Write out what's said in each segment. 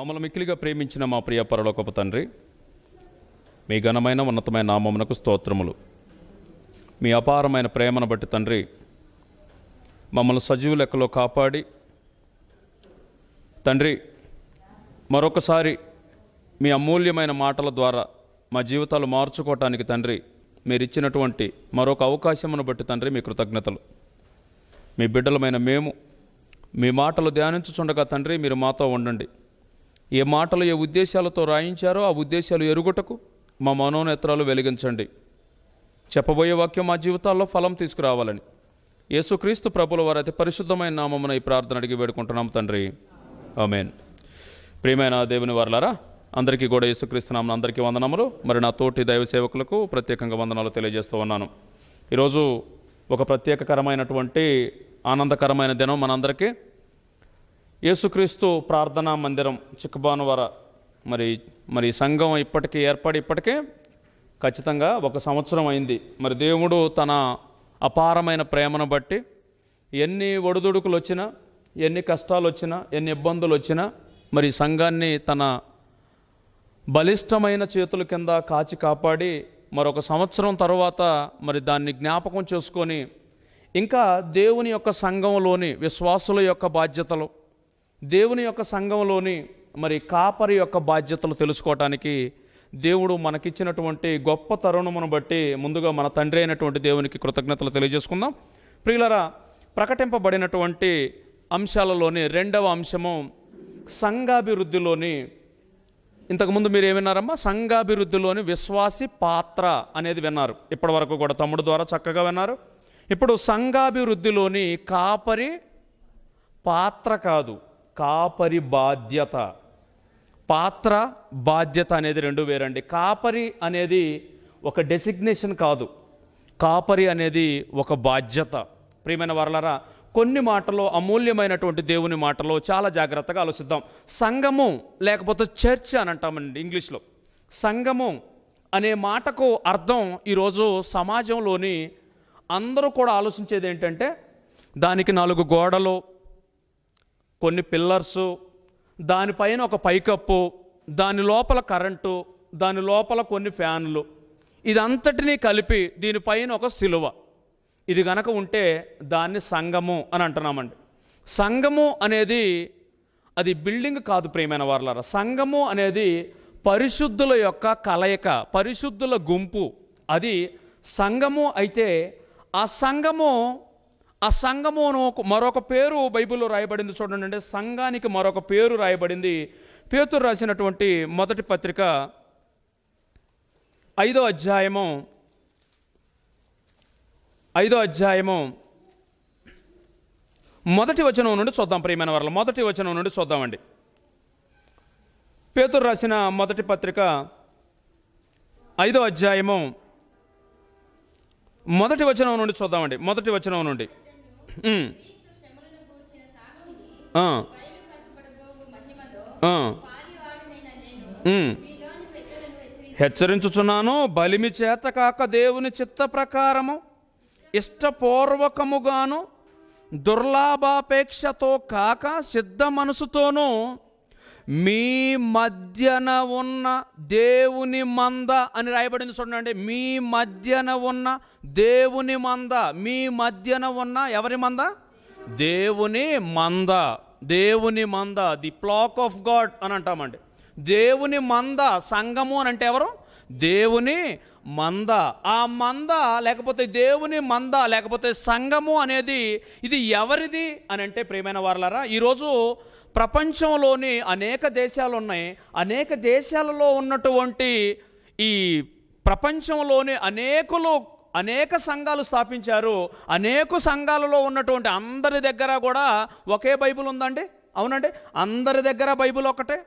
మమ్మల్ని మిక్కిలిగా ప్రేమించిన మా ప్రియ పరలోకప తండ్రి మీ ఘనమైన ఉన్నతమైన నామమునకు స్తోత్రములు మీ అపారమైన ప్రేమను బట్టి తండ్రి మమ్మల్ని సజీవు లెక్కలో కాపాడి తండ్రి మరొకసారి మీ అమూల్యమైన మాటల ద్వారా మా జీవితాలు మార్చుకోవటానికి తండ్రి మీరు ఇచ్చినటువంటి మరొక అవకాశమును బట్టి తండ్రి మీ కృతజ్ఞతలు మీ బిడ్డలమైన మేము మీ మాటలు ధ్యానించుచుండగా తండ్రి మీరు మాతో ఉండండి ఏ మాటలు ఏ ఉద్దేశాలతో రాయించారో ఆ ఉద్దేశాలు ఎరుగుటకు మా మనోనేత్రాలు వెలిగించండి చెప్పబోయే వాక్యం మా జీవితాల్లో ఫలం తీసుకురావాలని యేసుక్రీస్తు ప్రభుల వారి అతి పరిశుద్ధమైన నామమున ఈ ప్రార్థన అడిగి వేడుకుంటున్నాం తండ్రి ఆమెన్ ప్రియమైన దేవుని వర్లారా అందరికీ కూడా యేసుక్రీస్తు నామన అందరికీ వందనములు మరి నా తోటి దైవ సేవకులకు ప్రత్యేకంగా వందనాలు తెలియజేస్తూ ఉన్నాను ఈరోజు ఒక ప్రత్యేకకరమైనటువంటి ఆనందకరమైన దినం మనందరికీ యేసుక్రీస్తు ప్రార్థనా మందిరం చిక్కబానవర మరి మరి సంఘం ఇప్పటికీ ఏర్పడి ఇప్పటికే ఖచ్చితంగా ఒక సంవత్సరం అయింది మరి దేవుడు తన అపారమైన ప్రేమను బట్టి ఎన్ని ఒడిదుడుకులు వచ్చినా ఎన్ని కష్టాలు వచ్చినా ఎన్ని ఇబ్బందులు వచ్చినా మరి సంఘాన్ని తన బలిష్టమైన చేతుల కింద కాచి కాపాడి మరొక సంవత్సరం తర్వాత మరి దాన్ని జ్ఞాపకం చేసుకొని ఇంకా దేవుని యొక్క సంఘంలోని విశ్వాసుల యొక్క బాధ్యతలు దేవుని యొక్క సంఘంలోని మరి కాపరి యొక్క బాధ్యతలు తెలుసుకోవటానికి దేవుడు మనకిచ్చినటువంటి గొప్ప తరుణమును బట్టి ముందుగా మన తండ్రి అయినటువంటి దేవునికి కృతజ్ఞతలు తెలియజేసుకుందాం ప్రియులరా ప్రకటింపబడినటువంటి అంశాలలోని రెండవ అంశము సంఘాభివృద్ధిలోని ఇంతకుముందు మీరు ఏమిన్నారమ్మా సంఘాభివృద్ధిలోని విశ్వాసి పాత్ర అనేది విన్నారు ఇప్పటి వరకు కూడా తమ్ముడు ద్వారా చక్కగా విన్నారు ఇప్పుడు సంఘాభివృద్ధిలోని కాపరి పాత్ర కాదు కాపరి బాధ్యత పాత్ర బాధ్యత అనేది రెండు వేరండి కాపరి అనేది ఒక డెసిగ్నేషన్ కాదు కాపరి అనేది ఒక బాధ్యత ప్రియమైన వరలరా కొన్ని మాటలో అమూల్యమైనటువంటి దేవుని మాటలో చాలా జాగ్రత్తగా ఆలోచిద్దాం సంగము లేకపోతే చర్చ్ అని అంటామండి ఇంగ్లీష్లో సంగము అనే మాటకు అర్థం ఈరోజు సమాజంలోని అందరూ కూడా ఆలోచించేది ఏంటంటే దానికి నాలుగు గోడలు కొన్ని పిల్లర్సు దానిపైన ఒక పైకప్పు దాని లోపల కరెంటు దాని లోపల కొన్ని ఫ్యాన్లు ఇదంతటినీ కలిపి దీనిపైన ఒక సిలువ ఇది గనక ఉంటే దాన్ని సంగము అని అంటున్నామండి సంఘము అనేది అది బిల్డింగ్ కాదు ప్రియమైన వారులారా సంగము అనేది పరిశుద్ధుల యొక్క కలయిక పరిశుద్ధుల గుంపు అది సంఘము అయితే ఆ సంఘము ఆ సంఘము మరొక పేరు బైబిల్లో రాయబడింది చూడండి అంటే సంఘానికి మరొక పేరు రాయబడింది పేతురు రాసినటువంటి మొదటి పత్రిక ఐదో అధ్యాయము ఐదో అధ్యాయము మొదటి వచనం నుండి చూద్దాం ప్రియమైన వరల మొదటి వచనం నుండి చూద్దామండి పేతురు రాసిన మొదటి పత్రిక ఐదో అధ్యాయము మొదటి వచనం నుండి చూద్దామండి మొదటి వచనం నుండి హెచ్చరించుచున్నాను బలిమి చేత కాక దేవుని చిత్త ప్రకారము ఇష్టపూర్వకముగాను దుర్లాభాపేక్షతో కాక సిద్ధ మనసుతోనూ మీ మధ్యన ఉన్న దేవుని మంద అని రాయబడింది చూడండి మీ మధ్యన ఉన్న దేవుని మంద మీ మధ్యన ఉన్న ఎవరి మంద దేవుని మంద దేవుని మంద ది ప్లాక్ ఆఫ్ గాడ్ అని అంటామండి దేవుని మంద సంఘము అని అంటే ఎవరు దేవుని మంద ఆ మంద లేకపోతే దేవుని మంద లేకపోతే సంఘము అనేది ఇది ఎవరిది అని అంటే ప్రేమైన వారలారా ఈరోజు ప్రపంచంలోని అనేక దేశాలు ఉన్నాయి అనేక దేశాలలో ఉన్నటువంటి ఈ ప్రపంచంలోని అనేకులు అనేక సంఘాలు స్థాపించారు అనేక సంఘాలలో ఉన్నటువంటి అందరి దగ్గర కూడా ఒకే బైబుల్ ఉందండి అవునండి అందరి దగ్గర బైబుల్ ఒకటే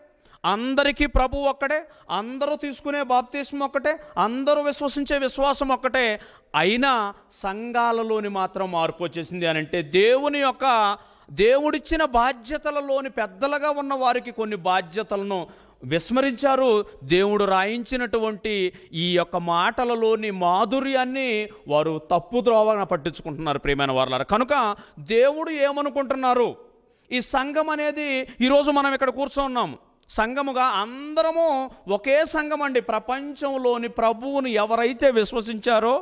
అందరికీ ప్రభు ఒక్కటే అందరూ తీసుకునే బాప్తీసం ఒక్కటే అందరూ విశ్వసించే విశ్వాసం ఒక్కటే అయినా సంఘాలలోని మాత్రం మార్పు వచ్చేసింది అని అంటే దేవుని యొక్క దేవుడిచ్చిన బాధ్యతలలోని పెద్దలుగా ఉన్న వారికి కొన్ని బాధ్యతలను విస్మరించారు దేవుడు రాయించినటువంటి ఈ యొక్క మాటలలోని మాధుర్యాన్ని వారు తప్పు ద్రోవన పట్టించుకుంటున్నారు ప్రియమైన వారు కనుక దేవుడు ఏమనుకుంటున్నారు ఈ సంఘం అనేది ఈరోజు మనం ఇక్కడ కూర్చున్నాము సంఘముగా అందరము ఒకే సంఘం అండి ప్రపంచంలోని ప్రభువును ఎవరైతే విశ్వసించారో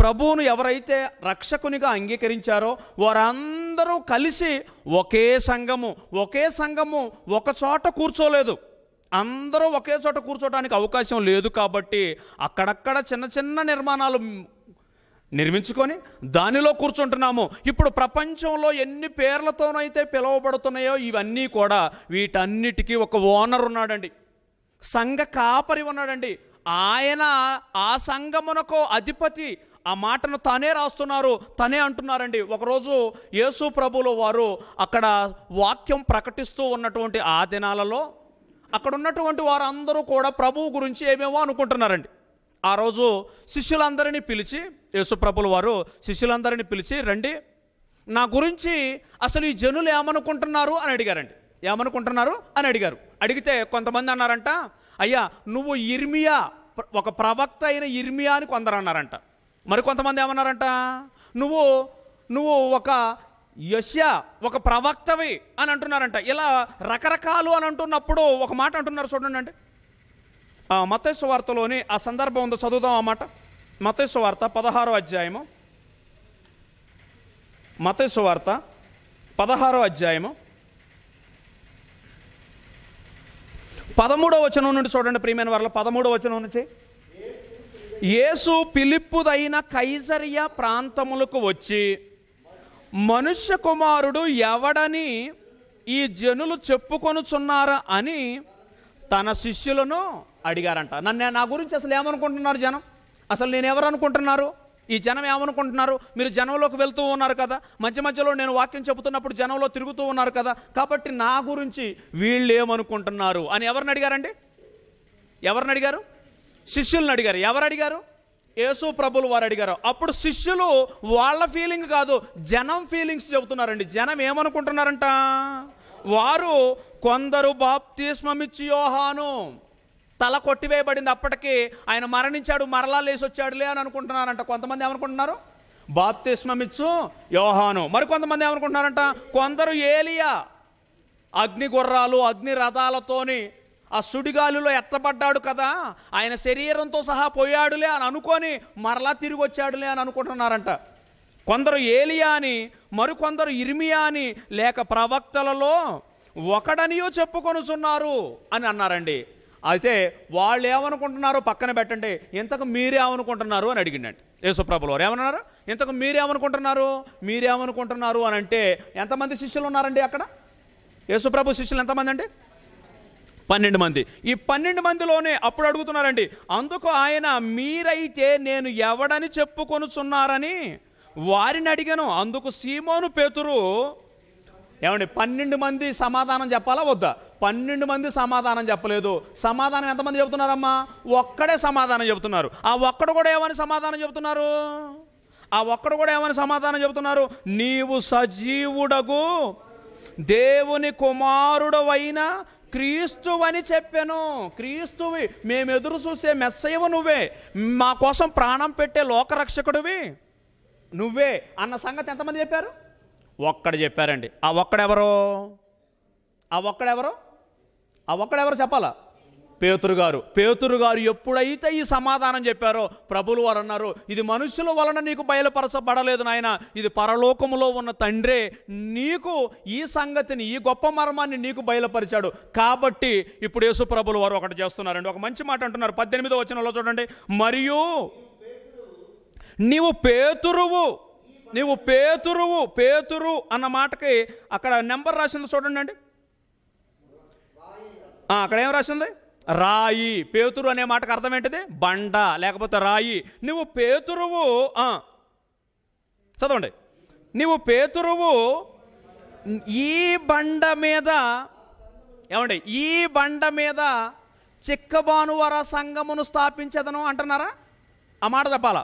ప్రభువును ఎవరైతే రక్షకునిగా అంగీకరించారో వారందరూ కలిసి ఒకే సంఘము ఒకే సంఘము ఒక చోట కూర్చోలేదు అందరూ ఒకే చోట కూర్చోటానికి అవకాశం లేదు కాబట్టి అక్కడక్కడ చిన్న చిన్న నిర్మాణాలు నిర్మించుకొని దానిలో కూర్చుంటున్నాము ఇప్పుడు ప్రపంచంలో ఎన్ని పేర్లతోనైతే పిలువబడుతున్నాయో ఇవన్నీ కూడా వీటన్నిటికీ ఒక ఓనర్ ఉన్నాడండి సంఘ కాపరి ఉన్నాడండి ఆయన ఆ సంఘమునకు అధిపతి ఆ మాటను తానే రాస్తున్నారు తనే అంటున్నారండి ఒకరోజు యేసు ప్రభులు వారు అక్కడ వాక్యం ప్రకటిస్తూ ఉన్నటువంటి ఆ దినాలలో అక్కడ ఉన్నటువంటి వారందరూ కూడా ప్రభువు గురించి ఏమేమో అనుకుంటున్నారండి ఆ రోజు శిష్యులందరినీ పిలిచి యేసుప్రభుల వారు శిష్యులందరినీ పిలిచి రండి నా గురించి అసలు ఈ జనులు ఏమనుకుంటున్నారు అని అడిగారండి ఏమనుకుంటున్నారు అని అడిగారు అడిగితే కొంతమంది అన్నారంట అయ్యా నువ్వు ఇర్మియా ఒక ప్రవక్త అయిన ఇర్మియా అని కొందరు అన్నారంట మరి కొంతమంది ఏమన్నారంట నువ్వు నువ్వు ఒక యశ్య ఒక ప్రవక్తవి అని అంటున్నారంట ఇలా రకరకాలు అని అంటున్నప్పుడు ఒక మాట అంటున్నారు చూడండి అంటే మతేశ్వ వార్తలోని ఆ సందర్భం ఉందో చదువుదాం ఆ మాట మతేశ్వ వార్త పదహారో అధ్యాయము మతేశ్వ వార్త పదహారో అధ్యాయము పదమూడవ వచనం నుండి చూడండి ప్రియమైన వరల పదమూడవ వచనం నుంచి యేసు పిలిప్పుదైన కైజరియ ప్రాంతములకు వచ్చి మనుష్య కుమారుడు ఎవడని ఈ జనులు చెప్పుకొనుచున్నారా అని తన శిష్యులను అడిగారంట నన్ను నా గురించి అసలు ఏమనుకుంటున్నారు జనం అసలు నేను ఎవరు అనుకుంటున్నారు ఈ జనం ఏమనుకుంటున్నారు మీరు జనంలోకి వెళ్తూ ఉన్నారు కదా మధ్య మధ్యలో నేను వాక్యం చెబుతున్నప్పుడు జనంలో తిరుగుతూ ఉన్నారు కదా కాబట్టి నా గురించి వీళ్ళు ఏమనుకుంటున్నారు అని ఎవరిని అడిగారండి ఎవరిని అడిగారు శిష్యుల్ని అడిగారు ఎవరు అడిగారు యేసు ప్రభులు వారు అడిగారు అప్పుడు శిష్యులు వాళ్ళ ఫీలింగ్ కాదు జనం ఫీలింగ్స్ చెబుతున్నారండి జనం ఏమనుకుంటున్నారంట వారు కొందరు బాప్తిస్మమిచ్చి యోహాను తల కొట్టివేయబడింది అప్పటికి ఆయన మరణించాడు మరలా లేచి వచ్చాడులే అని అనుకుంటున్నారంట కొంతమంది ఏమనుకుంటున్నారు బాప్తిస్మమిచ్చు యోహాను కొంతమంది ఏమనుకుంటున్నారంట కొందరు ఏలియా అగ్ని గుర్రాలు అగ్ని రథాలతోని ఆ సుడిగాలిలో ఎత్తబడ్డాడు కదా ఆయన శరీరంతో సహా పోయాడులే అని అనుకొని మరలా తిరిగి వచ్చాడులే అని అనుకుంటున్నారంట కొందరు ఏలియా అని మరికొందరు ఇర్మియా అని లేక ప్రవక్తలలో ఒకడనియో చెప్పుకొనుచున్నారు అని అన్నారండి అయితే వాళ్ళు ఏమనుకుంటున్నారో పక్కన పెట్టండి ఇంతకు మీరేమనుకుంటున్నారు అని అడిగిండండి యేసుప్రభులు వారు ఏమన్నారు ఇంతకు మీరేమనుకుంటున్నారు మీరేమనుకుంటున్నారు అని అంటే ఎంతమంది శిష్యులు ఉన్నారండి అక్కడ యేసుప్రభు శిష్యులు ఎంతమంది అండి పన్నెండు మంది ఈ పన్నెండు మందిలోనే అప్పుడు అడుగుతున్నారండి అందుకు ఆయన మీరైతే నేను ఎవడని చెప్పుకొనుచున్నారని వారిని అడిగాను అందుకు సీమోను పేతురు ఏమండి పన్నెండు మంది సమాధానం చెప్పాలా వద్దా పన్నెండు మంది సమాధానం చెప్పలేదు సమాధానం ఎంతమంది చెబుతున్నారమ్మా ఒక్కడే సమాధానం చెబుతున్నారు ఆ ఒక్కడు కూడా ఏమని సమాధానం చెబుతున్నారు ఆ ఒక్కడు కూడా ఏమని సమాధానం చెబుతున్నారు నీవు సజీవుడగు దేవుని కుమారుడవైన క్రీస్తువని చెప్పాను క్రీస్తువి మేము ఎదురు చూసే మెస్సయ్యవు నువ్వే మా కోసం ప్రాణం పెట్టే లోకరక్షకుడివి నువ్వే అన్న సంగతి ఎంతమంది చెప్పారు ఒక్కడ చెప్పారండి ఆ ఒక్కడెవరో ఆ ఒక్కడెవరో ఆ ఒక్కడెవరు చెప్పాలా పేతురు గారు పేతురు గారు ఎప్పుడైతే ఈ సమాధానం చెప్పారో ప్రభులు వారు అన్నారు ఇది మనుషుల వలన నీకు బయలుపరచబడలేదు నాయన ఇది పరలోకములో ఉన్న తండ్రే నీకు ఈ సంగతిని ఈ గొప్ప మర్మాన్ని నీకు బయలుపరిచాడు కాబట్టి ఇప్పుడు యేసు ప్రభులు వారు ఒకటి చేస్తున్నారండి ఒక మంచి మాట అంటున్నారు పద్దెనిమిదో వచనంలో చూడండి మరియు నీవు పేతురువు నీవు పేతురువు పేతురు అన్న మాటకి అక్కడ నెంబర్ రాసింది చూడండి అండి అక్కడ ఏం రాసింది రాయి పేతురు అనే మాటకు అర్థం ఏంటిది బండ లేకపోతే రాయి నువ్వు పేతురువు చదవండి నువ్వు పేతురువు ఈ బండ మీద ఏమండి ఈ బండ మీద చిక్కబానువర సంగమును స్థాపించదను అంటున్నారా ఆ మాట చెప్పాలా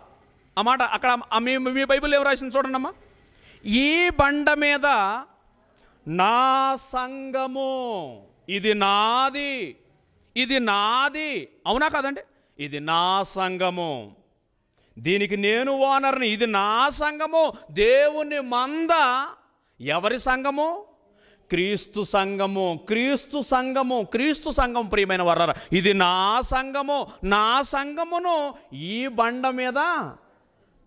ఆ మాట అక్కడ మేము మీ బైబిల్ ఏం రాసింది చూడండి అమ్మా ఈ బండ మీద నా సంఘము ఇది నాది ఇది నాది అవునా కాదండి ఇది నా సంఘము దీనికి నేను ఓనర్ని ఇది నా సంఘము దేవుని మంద ఎవరి సంఘము క్రీస్తు సంఘము క్రీస్తు సంఘము క్రీస్తు సంఘం ప్రియమైన వర్ర ఇది నా సంఘము నా సంఘమును ఈ బండ మీద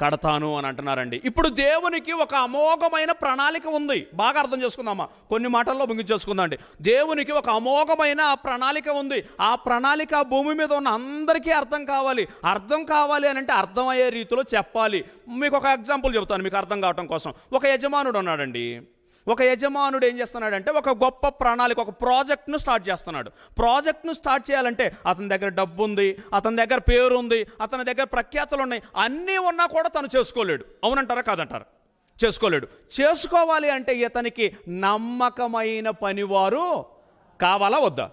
కడతాను అని అంటున్నారండి ఇప్పుడు దేవునికి ఒక అమోఘమైన ప్రణాళిక ఉంది బాగా అర్థం చేసుకుందామా కొన్ని మాటల్లో ముగించేసుకుందామండి దేవునికి ఒక అమోఘమైన ప్రణాళిక ఉంది ఆ ప్రణాళిక భూమి మీద ఉన్న అందరికీ అర్థం కావాలి అర్థం కావాలి అని అంటే అర్థమయ్యే రీతిలో చెప్పాలి మీకు ఒక ఎగ్జాంపుల్ చెబుతాను మీకు అర్థం కావటం కోసం ఒక యజమానుడు ఉన్నాడండి ఒక యజమానుడు ఏం చేస్తున్నాడంటే ఒక గొప్ప ప్రణాళిక ఒక ప్రాజెక్ట్ను స్టార్ట్ చేస్తున్నాడు ప్రాజెక్ట్ను స్టార్ట్ చేయాలంటే అతని దగ్గర డబ్బు ఉంది అతని దగ్గర పేరు ఉంది అతని దగ్గర ప్రఖ్యాతలు ఉన్నాయి అన్నీ ఉన్నా కూడా తను చేసుకోలేడు అవునంటారా కాదంటారు చేసుకోలేడు చేసుకోవాలి అంటే ఇతనికి నమ్మకమైన పనివారు కావాలా వద్దా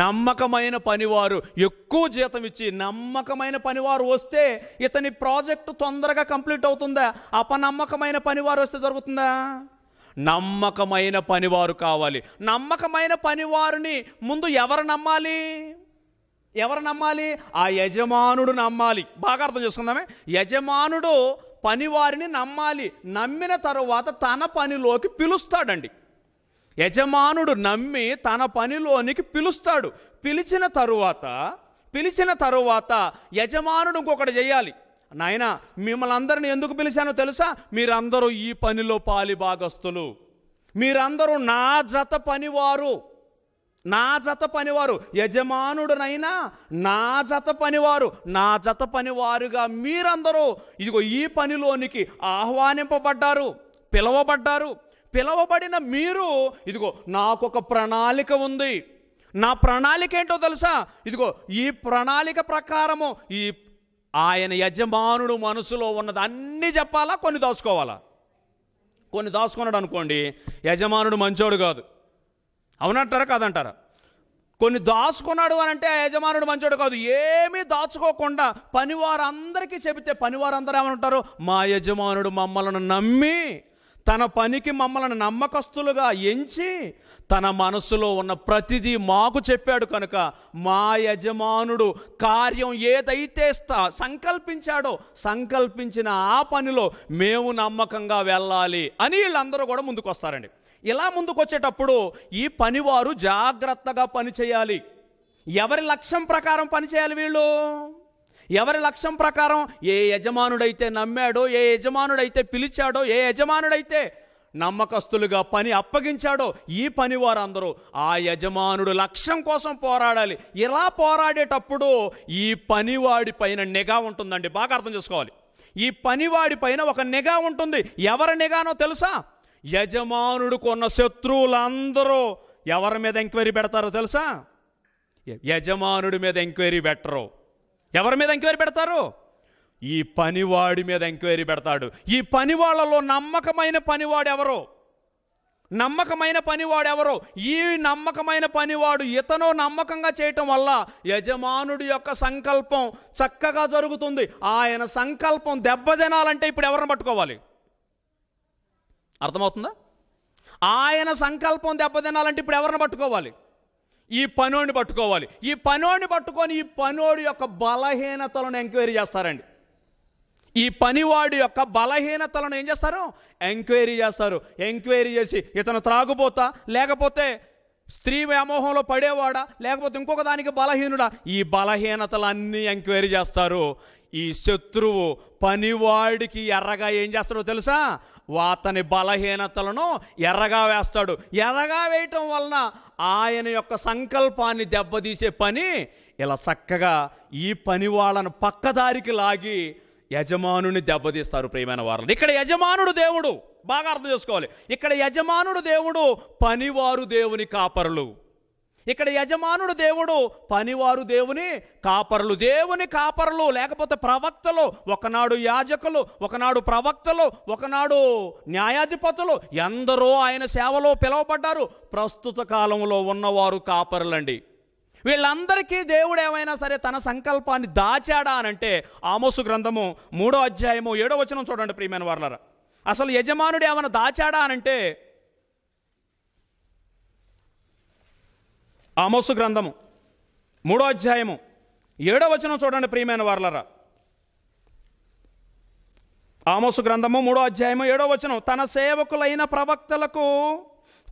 నమ్మకమైన పనివారు ఎక్కువ జీతం ఇచ్చి నమ్మకమైన పనివారు వస్తే ఇతని ప్రాజెక్టు తొందరగా కంప్లీట్ అవుతుందా అపనమ్మకమైన పనివారు వస్తే జరుగుతుందా నమ్మకమైన పనివారు కావాలి నమ్మకమైన పనివారిని ముందు ఎవరు నమ్మాలి ఎవరు నమ్మాలి ఆ యజమానుడు నమ్మాలి బాగా అర్థం చేసుకుందామే యజమానుడు పనివారిని నమ్మాలి నమ్మిన తరువాత తన పనిలోకి పిలుస్తాడండి యజమానుడు నమ్మి తన పనిలోనికి పిలుస్తాడు పిలిచిన తరువాత పిలిచిన తరువాత యజమానుడు ఇంకొకటి చేయాలి నాయన మిమ్మల్ని అందరిని ఎందుకు పిలిచానో తెలుసా మీరందరూ ఈ పనిలో పాలి భాగస్తులు మీరందరూ నా జత పనివారు నా జత పనివారు యజమానుడునైనా నా జత పనివారు నా జత పనివారుగా మీరందరూ ఇదిగో ఈ పనిలోనికి ఆహ్వానింపబడ్డారు పిలవబడ్డారు పిలవబడిన మీరు ఇదిగో నాకు ఒక ప్రణాళిక ఉంది నా ప్రణాళిక ఏంటో తెలుసా ఇదిగో ఈ ప్రణాళిక ప్రకారము ఈ ఆయన యజమానుడు మనసులో ఉన్నది అన్నీ చెప్పాలా కొన్ని దాచుకోవాలా కొన్ని దాచుకున్నాడు అనుకోండి యజమానుడు మంచోడు కాదు అవునంటారా కాదంటారా కొన్ని దాచుకున్నాడు అని అంటే యజమానుడు మంచోడు కాదు ఏమీ దాచుకోకుండా పనివారందరికీ చెబితే పనివారందరూ ఏమంటారు మా యజమానుడు మమ్మల్ని నమ్మి తన పనికి మమ్మల్ని నమ్మకస్తులుగా ఎంచి తన మనసులో ఉన్న ప్రతిదీ మాకు చెప్పాడు కనుక మా యజమానుడు కార్యం ఏదైతే సంకల్పించాడో సంకల్పించిన ఆ పనిలో మేము నమ్మకంగా వెళ్ళాలి అని వీళ్ళందరూ కూడా ముందుకు వస్తారండి ఇలా ముందుకు వచ్చేటప్పుడు ఈ పనివారు జాగ్రత్తగా పనిచేయాలి ఎవరి లక్ష్యం ప్రకారం పనిచేయాలి వీళ్ళు ఎవరి లక్ష్యం ప్రకారం ఏ యజమానుడైతే నమ్మాడో ఏ యజమానుడైతే పిలిచాడో ఏ యజమానుడైతే నమ్మకస్తులుగా పని అప్పగించాడో ఈ పని వారందరూ ఆ యజమానుడు లక్ష్యం కోసం పోరాడాలి ఇలా పోరాడేటప్పుడు ఈ పనివాడి పైన నిఘా ఉంటుందండి బాగా అర్థం చేసుకోవాలి ఈ పనివాడి పైన ఒక నిఘా ఉంటుంది ఎవరి నిఘానో తెలుసా యజమానుడుకున్న శత్రువులందరూ ఎవరి మీద ఎంక్వైరీ పెడతారో తెలుసా యజమానుడి మీద ఎంక్వైరీ పెట్టరు ఎవరి మీద ఎంక్వైరీ పెడతారు ఈ పనివాడి మీద ఎంక్వైరీ పెడతాడు ఈ పని వాళ్ళలో నమ్మకమైన పనివాడు ఎవరో నమ్మకమైన పనివాడు ఎవరో ఈ నమ్మకమైన పనివాడు ఇతను నమ్మకంగా చేయటం వల్ల యజమానుడి యొక్క సంకల్పం చక్కగా జరుగుతుంది ఆయన సంకల్పం దెబ్బతినాలంటే ఇప్పుడు ఎవరిని పట్టుకోవాలి అర్థమవుతుందా ఆయన సంకల్పం దెబ్బతినాలంటే ఇప్పుడు ఎవరిని పట్టుకోవాలి ఈ పనోడిని పట్టుకోవాలి ఈ పనోడిని పట్టుకొని ఈ పనోడి యొక్క బలహీనతలను ఎంక్వైరీ చేస్తారండి ఈ పనివాడి యొక్క బలహీనతలను ఏం చేస్తారు ఎంక్వైరీ చేస్తారు ఎంక్వైరీ చేసి ఇతను త్రాగుపోతా లేకపోతే స్త్రీ వ్యామోహంలో పడేవాడా లేకపోతే ఇంకొక దానికి బలహీనుడా ఈ బలహీనతలన్నీ ఎంక్వైరీ చేస్తారు ఈ శత్రువు పనివాడికి ఎర్రగా ఏం చేస్తాడో తెలుసా వాతని బలహీనతలను ఎర్రగా వేస్తాడు ఎర్రగా వేయటం వలన ఆయన యొక్క సంకల్పాన్ని దెబ్బతీసే పని ఇలా చక్కగా ఈ పని వాళ్ళను పక్కదారికి లాగి యజమానుని దెబ్బతీస్తారు ప్రియమైన వారు ఇక్కడ యజమానుడు దేవుడు బాగా అర్థం చేసుకోవాలి ఇక్కడ యజమానుడు దేవుడు పనివారు దేవుని కాపరులు ఇక్కడ యజమానుడు దేవుడు పనివారు దేవుని కాపరులు దేవుని కాపరులు లేకపోతే ప్రవక్తలు ఒకనాడు యాజకులు ఒకనాడు ప్రవక్తలు ఒకనాడు న్యాయాధిపతులు ఎందరో ఆయన సేవలో పిలువబడ్డారు ప్రస్తుత కాలంలో ఉన్నవారు కాపరులండి వీళ్ళందరికీ దేవుడు ఏమైనా సరే తన సంకల్పాన్ని దాచాడా అనంటే ఆమోసు గ్రంథము మూడో అధ్యాయము ఏడో వచనం చూడండి ప్రియమైన వార్లరా అసలు యజమానుడు ఏమైనా దాచాడా అనంటే ఆమోసు గ్రంథము మూడో అధ్యాయము ఏడో వచనం చూడండి ప్రియమైన వార్లరా ఆమోసు గ్రంథము మూడో అధ్యాయము ఏడో వచనం తన సేవకులైన ప్రవక్తలకు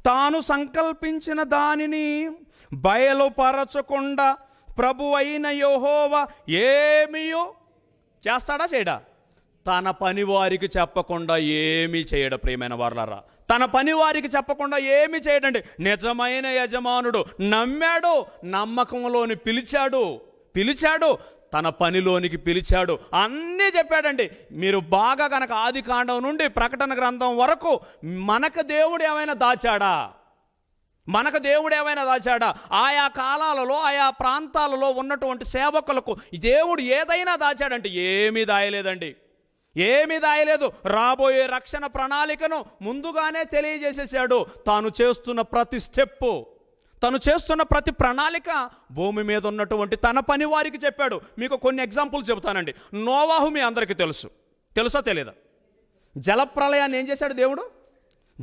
తాను సంకల్పించిన దానిని బయలుపరచకుండా ప్రభు అయిన యోహోవ ఏమియో చేస్తాడా చేయడా తన పని వారికి చెప్పకుండా ఏమీ చేయడా ప్రియమైన వార్లరా తన పని వారికి చెప్పకుండా ఏమి చేయడండి నిజమైన యజమానుడు నమ్మాడు నమ్మకంలోని పిలిచాడు పిలిచాడు తన పనిలోనికి పిలిచాడు అన్నీ చెప్పాడండి మీరు బాగా కనుక ఆది కాండం నుండి ప్రకటన గ్రంథం వరకు మనకు దేవుడు ఏమైనా దాచాడా మనకు దేవుడు ఏమైనా దాచాడా ఆయా కాలాలలో ఆయా ప్రాంతాలలో ఉన్నటువంటి సేవకులకు దేవుడు ఏదైనా దాచాడంటే ఏమీ దాయలేదండి ఏమి దాయలేదు రాబోయే రక్షణ ప్రణాళికను ముందుగానే తెలియజేసేసాడు తాను చేస్తున్న ప్రతి స్టెప్పు తను చేస్తున్న ప్రతి ప్రణాళిక భూమి మీద ఉన్నటువంటి తన పని వారికి చెప్పాడు మీకు కొన్ని ఎగ్జాంపుల్ చెబుతానండి నోవాహు మీ అందరికీ తెలుసు తెలుసా తెలియదా జలప్రలయాన్ని ఏం చేశాడు దేవుడు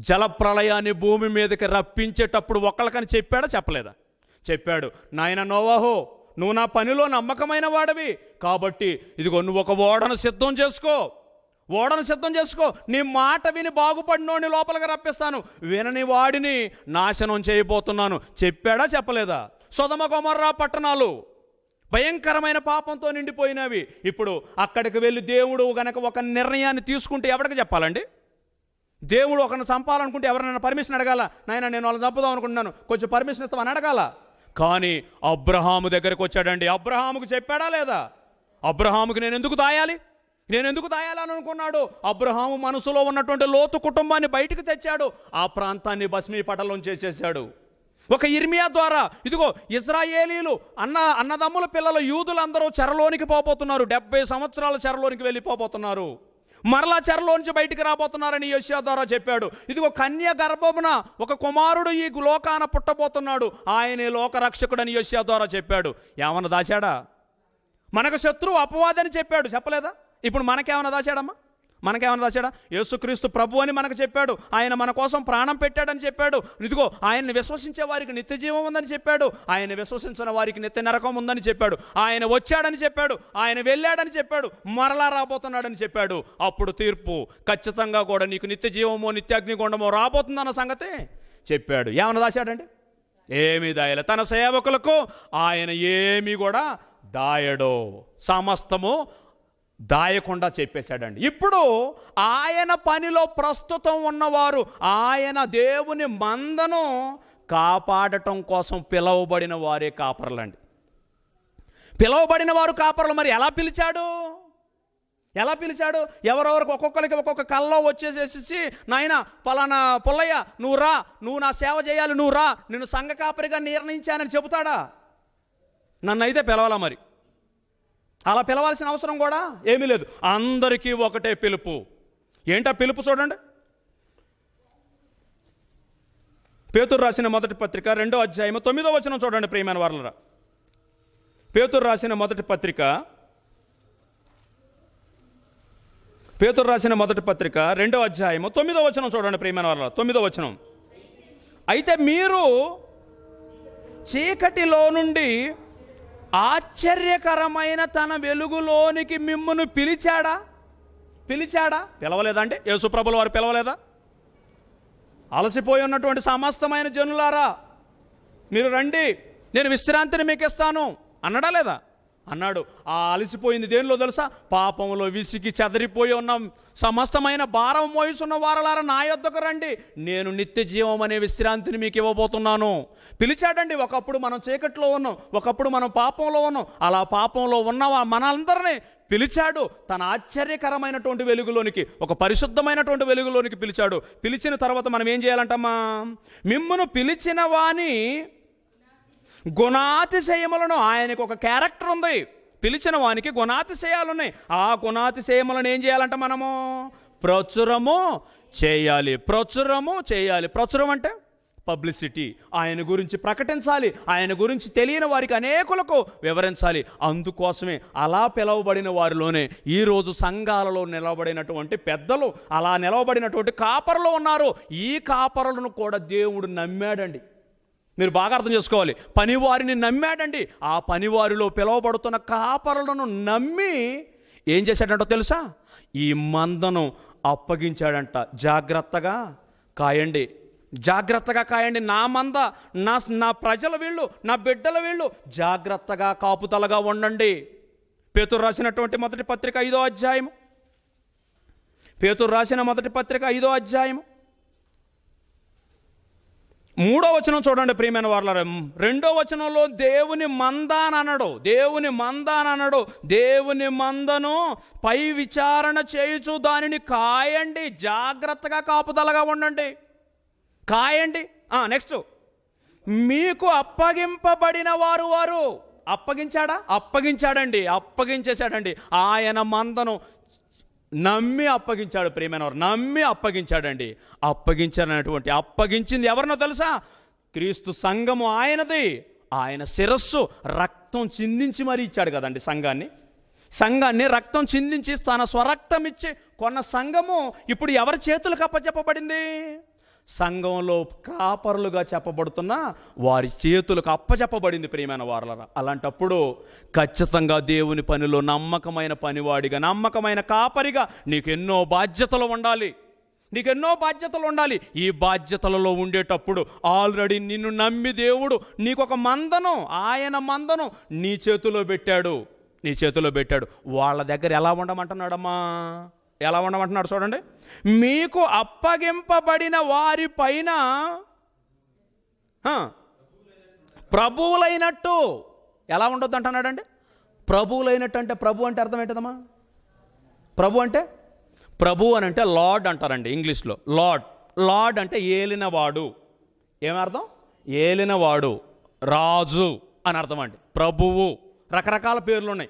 జలప్రలయాన్ని భూమి మీదకి రప్పించేటప్పుడు ఒకళ్ళకని చెప్పాడా చెప్పలేదా చెప్పాడు నాయన నోవాహో నువ్వు నా పనిలో నమ్మకమైన వాడవి కాబట్టి ఇదిగో నువ్వు ఒక ఓడను సిద్ధం చేసుకో ఓడను సిద్ధం చేసుకో నీ మాట విని బాగుపడినోడిని లోపలికి రప్పిస్తాను వినని వాడిని నాశనం చేయబోతున్నాను చెప్పాడా చెప్పలేదా సుధమ కుమర్రా పట్టణాలు భయంకరమైన పాపంతో నిండిపోయినవి ఇప్పుడు అక్కడికి వెళ్ళి దేవుడు గనక ఒక నిర్ణయాన్ని తీసుకుంటే ఎవరికి చెప్పాలండి దేవుడు ఒకరిని చంపాలనుకుంటే ఎవరైనా పర్మిషన్ అడగాల నాయన నేను వాళ్ళని చంపుదాం అనుకుంటున్నాను కొంచెం పర్మిషన్ ఇస్తామని అడగాల కానీ అబ్రహాము దగ్గరికి వచ్చాడండి అబ్రహాముకు చెప్పాడా లేదా అబ్రహాముకి నేను ఎందుకు దాయాలి నేను ఎందుకు దాయాలనుకున్నాడు అబ్రహాము మనసులో ఉన్నటువంటి లోతు కుటుంబాన్ని బయటకు తెచ్చాడు ఆ ప్రాంతాన్ని భస్మీ పటలం చేసేసాడు ఒక ఇర్మియా ద్వారా ఇదిగో ఇజ్రాయేలీలు అన్న అన్నదమ్ముల పిల్లల యూదులందరూ చెరలోనికి పోబోతున్నారు డెబ్బై సంవత్సరాల చెరలోనికి వెళ్ళిపోబోతున్నారు మరలా చెరలోంచి బయటికి రాబోతున్నారని యోషియా ద్వారా చెప్పాడు ఇదిగో కన్య గర్భమున ఒక కుమారుడు ఈ లోకాన పుట్టబోతున్నాడు ఆయనే లోకరక్షకుడని యోషియా ద్వారా చెప్పాడు ఏమన్నా దాచాడా మనకు శత్రువు అపవాదని చెప్పాడు చెప్పలేదా ఇప్పుడు మనకేమైనా దాచాడమ్మా మనకేమైనా దాచాడా యేసుక్రీస్తు ప్రభు అని మనకు చెప్పాడు ఆయన మన కోసం ప్రాణం పెట్టాడని చెప్పాడు ఇదిగో ఆయన్ని విశ్వసించే వారికి నిత్య జీవం ఉందని చెప్పాడు ఆయన విశ్వసించిన వారికి నిత్య నరకం ఉందని చెప్పాడు ఆయన వచ్చాడని చెప్పాడు ఆయన వెళ్ళాడని చెప్పాడు మరలా రాబోతున్నాడని చెప్పాడు అప్పుడు తీర్పు ఖచ్చితంగా కూడా నీకు నిత్య జీవమో నిత్యాగ్నిగుండమో రాబోతుందన్న సంగతే చెప్పాడు ఏమైనా దాచాడండి ఏమీ దాయలే తన సేవకులకు ఆయన ఏమీ కూడా దాయడో సమస్తము దాయకుండా చెప్పేశాడండి ఇప్పుడు ఆయన పనిలో ప్రస్తుతం ఉన్నవారు ఆయన దేవుని మందను కాపాడటం కోసం పిలవబడిన వారే కాపర్లండి పిలవబడిన వారు కాపర్లు మరి ఎలా పిలిచాడు ఎలా పిలిచాడు ఎవరెవరికి ఒక్కొక్కరికి ఒక్కొక్క కల్లో వచ్చేసేసి నాయన పలానా పుల్లయ్య నువ్వు రా నువ్వు నా సేవ చేయాలి నువ్వు రా నేను సంఘ కాపరిగా నిర్ణయించానని చెబుతాడా నన్ను అయితే పిలవాలా మరి అలా పిలవాల్సిన అవసరం కూడా ఏమీ లేదు అందరికీ ఒకటే పిలుపు ఏంటా పిలుపు చూడండి పేతురు రాసిన మొదటి పత్రిక రెండో అధ్యాయం తొమ్మిదో వచనం చూడండి ప్రియమైన వారులరా పేతురు రాసిన మొదటి పత్రిక పేతురు రాసిన మొదటి పత్రిక రెండో అధ్యాయము తొమ్మిదో వచనం చూడండి ప్రియమైన వాళ్ళ తొమ్మిదో వచనం అయితే మీరు చీకటిలో నుండి ఆశ్చర్యకరమైన తన వెలుగులోనికి మిమ్మను పిలిచాడా పిలిచాడా పిలవలేదంటే యేసుప్రభులు వారు పిలవలేదా అలసిపోయి ఉన్నటువంటి సమస్తమైన జనులారా మీరు రండి నేను విశ్రాంతిని మీకు ఇస్తాను అన్నడా లేదా అన్నాడు ఆ అలసిపోయింది దేనిలో తెలుసా పాపంలో విసిగి చెదరిపోయి ఉన్నాం సమస్తమైన భారం మోయిస్తున్న వారలారా నా యొద్దకు రండి నేను నిత్య జీవం అనే విశ్రాంతిని మీకు ఇవ్వబోతున్నాను పిలిచాడండి ఒకప్పుడు మనం చీకట్లో ఉన్నాం ఒకప్పుడు మనం పాపంలో ఉన్నాం అలా పాపంలో ఉన్న మనందరినీ పిలిచాడు తన ఆశ్చర్యకరమైనటువంటి వెలుగులోనికి ఒక పరిశుద్ధమైనటువంటి వెలుగులోనికి పిలిచాడు పిలిచిన తర్వాత మనం ఏం చేయాలంటమ్మా మిమ్మను పిలిచిన వాణి గుణాతిశయములను ఆయనకు ఒక క్యారెక్టర్ ఉంది పిలిచిన వానికి ఉన్నాయి ఆ గుణాతిశయములను ఏం చేయాలంట మనము ప్రచురము చేయాలి ప్రచురము చేయాలి ప్రచురం అంటే పబ్లిసిటీ ఆయన గురించి ప్రకటించాలి ఆయన గురించి తెలియని వారికి అనేకులకు వివరించాలి అందుకోసమే అలా పిలవబడిన వారిలోనే ఈరోజు సంఘాలలో నిలబడినటువంటి పెద్దలు అలా నిలవబడినటువంటి కాపరలు ఉన్నారు ఈ కాపరులను కూడా దేవుడు నమ్మాడండి మీరు బాగా అర్థం చేసుకోవాలి పనివారిని నమ్మాడండి ఆ పనివారిలో పిలువబడుతున్న కాపరులను నమ్మి ఏం చేశాడంటో తెలుసా ఈ మందను అప్పగించాడంట జాగ్రత్తగా కాయండి జాగ్రత్తగా కాయండి నా మంద నా నా ప్రజల వీళ్ళు నా బిడ్డల వీళ్ళు జాగ్రత్తగా కాపుతలగా ఉండండి పేతురు రాసినటువంటి మొదటి పత్రిక ఐదో అధ్యాయము పేతురు రాసిన మొదటి పత్రిక ఐదో అధ్యాయము మూడో వచనం చూడండి ప్రియమైన వాళ్ళ రెండో వచనంలో దేవుని మందాన్ అనడు దేవుని మందాన్ అనడు దేవుని మందను పై విచారణ చేయుచు దానిని కాయండి జాగ్రత్తగా కాపుదలగా ఉండండి కాయండి నెక్స్ట్ మీకు అప్పగింపబడిన వారు వారు అప్పగించాడా అప్పగించాడండి అప్పగించేశాడండి ఆయన మందను నమ్మి అప్పగించాడు ప్రేమైనవారు నమ్మి అప్పగించాడండి అప్పగించారనేటువంటి అప్పగించింది ఎవరినో తెలుసా క్రీస్తు సంఘము ఆయనది ఆయన శిరస్సు రక్తం చిందించి మరీ ఇచ్చాడు కదండి సంఘాన్ని సంఘాన్ని రక్తం చిందించి తన స్వరక్తం ఇచ్చి కొన్న సంఘము ఇప్పుడు ఎవరి చేతులకు అప్పచెప్పబడింది సంఘంలో కాపరులుగా చెప్పబడుతున్న వారి చేతులకు అప్పచెప్పబడింది ప్రియమైన వారలరా అలాంటప్పుడు ఖచ్చితంగా దేవుని పనిలో నమ్మకమైన పనివాడిగా నమ్మకమైన కాపరిగా నీకెన్నో బాధ్యతలు ఉండాలి నీకెన్నో బాధ్యతలు ఉండాలి ఈ బాధ్యతలలో ఉండేటప్పుడు ఆల్రెడీ నిన్ను నమ్మి దేవుడు నీకొక మందను ఆయన మందను నీ చేతిలో పెట్టాడు నీ చేతిలో పెట్టాడు వాళ్ళ దగ్గర ఎలా ఉండమంటున్నాడమ్మా ఎలా ఉండమంటున్నాడు చూడండి మీకు అప్పగింపబడిన వారి పైన ప్రభువులైనట్టు ఎలా ఉండొద్దు అంటున్నాడండి ప్రభువులైనట్టు అంటే ప్రభు అంటే అర్థం ఏంటమ్మా ప్రభు అంటే ప్రభు అని అంటే లార్డ్ అంటారండి ఇంగ్లీష్లో లార్డ్ లార్డ్ అంటే ఏలినవాడు ఏమర్థం ఏలినవాడు రాజు అని అర్థం అండి ప్రభువు రకరకాల పేర్లు ఉన్నాయి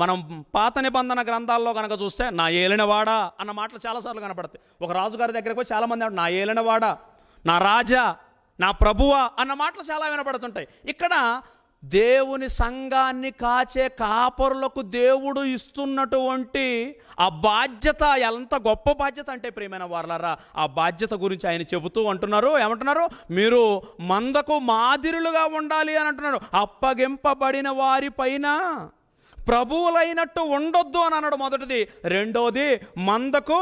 మనం పాత నిబంధన గ్రంథాల్లో కనుక చూస్తే నా ఏలినవాడా అన్న మాటలు చాలాసార్లు కనపడతాయి ఒక రాజుగారి దగ్గరకు చాలామంది నా ఏలినవాడా నా రాజా నా ప్రభువా అన్న మాటలు చాలా వినపడుతుంటాయి ఇక్కడ దేవుని సంఘాన్ని కాచే కాపరులకు దేవుడు ఇస్తున్నటువంటి ఆ బాధ్యత ఎంత గొప్ప బాధ్యత అంటే ప్రియమైన వారలరా ఆ బాధ్యత గురించి ఆయన చెబుతూ అంటున్నారు ఏమంటున్నారు మీరు మందకు మాదిరులుగా ఉండాలి అని అంటున్నారు అప్పగింపబడిన వారిపైన ప్రభువులైనట్టు ఉండొద్దు అని అన్నాడు మొదటిది రెండోది మందకు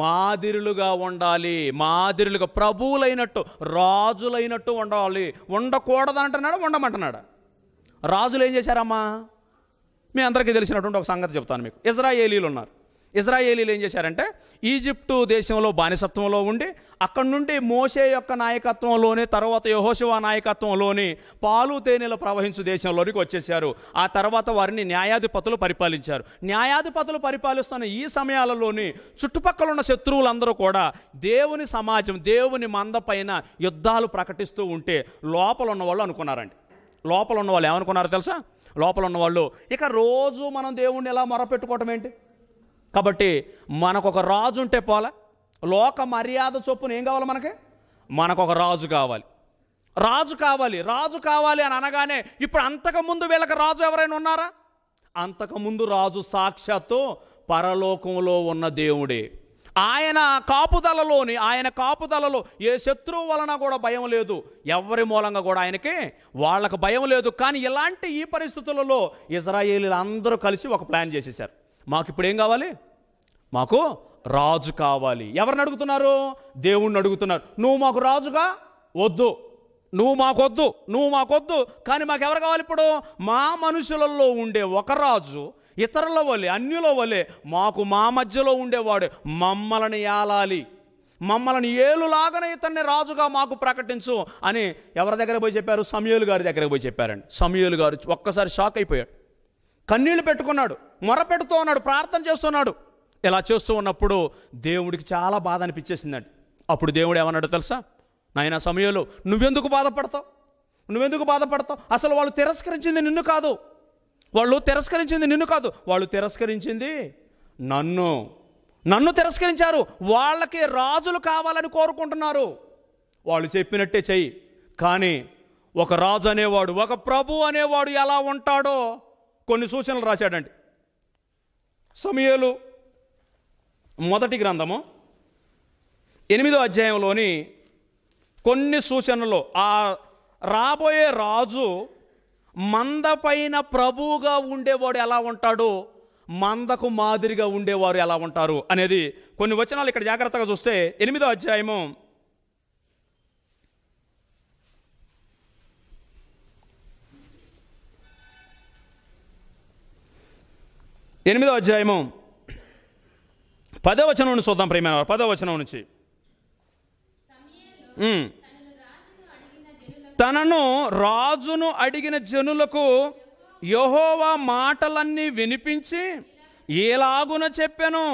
మాదిరులుగా ఉండాలి మాదిరులుగా ప్రభువులైనట్టు రాజులైనట్టు ఉండాలి ఉండకూడదు అంటున్నాడు ఉండమంటున్నాడు రాజులు ఏం చేశారమ్మా మీ అందరికీ తెలిసినటువంటి ఒక సంగతి చెప్తాను మీకు ఇజ్రాయేలీలు ఉన్నారు ఇజ్రాయేలీలు ఏం చేశారంటే ఈజిప్టు దేశంలో బానిసత్వంలో ఉండి అక్కడి నుండి మోసే యొక్క నాయకత్వంలోనే తర్వాత యహోశివా నాయకత్వంలోని పాలు తేనెలు ప్రవహించు దేశంలోనికి వచ్చేసారు ఆ తర్వాత వారిని న్యాయాధిపతులు పరిపాలించారు న్యాయాధిపతులు పరిపాలిస్తున్న ఈ సమయాలలోని చుట్టుపక్కల ఉన్న శత్రువులందరూ కూడా దేవుని సమాజం దేవుని మంద పైన యుద్ధాలు ప్రకటిస్తూ ఉంటే లోపల ఉన్న వాళ్ళు అనుకున్నారండి లోపల ఉన్న వాళ్ళు ఏమనుకున్నారు తెలుసా లోపల ఉన్న వాళ్ళు ఇక రోజు మనం దేవుణ్ణి ఎలా మొరపెట్టుకోవటం ఏంటి కాబట్టి మనకు ఒక రాజు ఉంటే పోలే లోక మర్యాద చొప్పున ఏం కావాలి మనకి మనకు ఒక రాజు కావాలి రాజు కావాలి రాజు కావాలి అని అనగానే ఇప్పుడు అంతకుముందు వీళ్ళకి రాజు ఎవరైనా ఉన్నారా అంతకుముందు రాజు సాక్షాత్తు పరలోకంలో ఉన్న దేవుడే ఆయన కాపుదలలోని ఆయన కాపుదలలో ఏ శత్రువు వలన కూడా భయం లేదు ఎవరి మూలంగా కూడా ఆయనకి వాళ్ళకి భయం లేదు కానీ ఇలాంటి ఈ పరిస్థితులలో ఇజ్రాయేలీలు అందరూ కలిసి ఒక ప్లాన్ చేసేసారు మాకు ఇప్పుడు ఏం కావాలి మాకు రాజు కావాలి ఎవరిని అడుగుతున్నారు దేవుణ్ణి అడుగుతున్నారు నువ్వు మాకు రాజుగా వద్దు నువ్వు మాకొద్దు నువ్వు మాకొద్దు కానీ మాకెవరు కావాలి ఇప్పుడు మా మనుషులలో ఉండే ఒక రాజు ఇతరుల వలె అన్యుల వల్లే మాకు మా మధ్యలో ఉండేవాడు మమ్మల్ని ఏలాలి మమ్మల్ని ఏలులాగనే ఇతన్ని రాజుగా మాకు ప్రకటించు అని ఎవరి దగ్గర పోయి చెప్పారు సమయలు గారి దగ్గరకు పోయి చెప్పారండి సమయలు గారు ఒక్కసారి షాక్ అయిపోయాడు కన్నీళ్లు పెట్టుకున్నాడు మొరపెడుతూ ఉన్నాడు ప్రార్థన చేస్తున్నాడు ఇలా చేస్తూ ఉన్నప్పుడు దేవుడికి చాలా బాధ అనిపించేసిందండి అప్పుడు దేవుడు ఏమన్నాడు తెలుసా నాయన సమయంలో నువ్వెందుకు బాధపడతావు నువ్వెందుకు బాధపడతావు అసలు వాళ్ళు తిరస్కరించింది నిన్ను కాదు వాళ్ళు తిరస్కరించింది నిన్ను కాదు వాళ్ళు తిరస్కరించింది నన్ను నన్ను తిరస్కరించారు వాళ్ళకి రాజులు కావాలని కోరుకుంటున్నారు వాళ్ళు చెప్పినట్టే చెయ్యి కానీ ఒక రాజు అనేవాడు ఒక ప్రభు అనేవాడు ఎలా ఉంటాడో కొన్ని సూచనలు రాశాడండి సమయలు మొదటి గ్రంథము ఎనిమిదో అధ్యాయంలోని కొన్ని సూచనలు ఆ రాబోయే రాజు మందపైన ప్రభువుగా ఉండేవాడు ఎలా ఉంటాడు మందకు మాదిరిగా ఉండేవారు ఎలా ఉంటారు అనేది కొన్ని వచనాలు ఇక్కడ జాగ్రత్తగా చూస్తే ఎనిమిదో అధ్యాయము ఎనిమిదో అధ్యాయము పదవచనం నుంచి చూద్దాం ప్రేమ పదవచనం నుంచి తనను రాజును అడిగిన జనులకు యహోవా మాటలన్నీ వినిపించి ఏలాగున చెప్పాను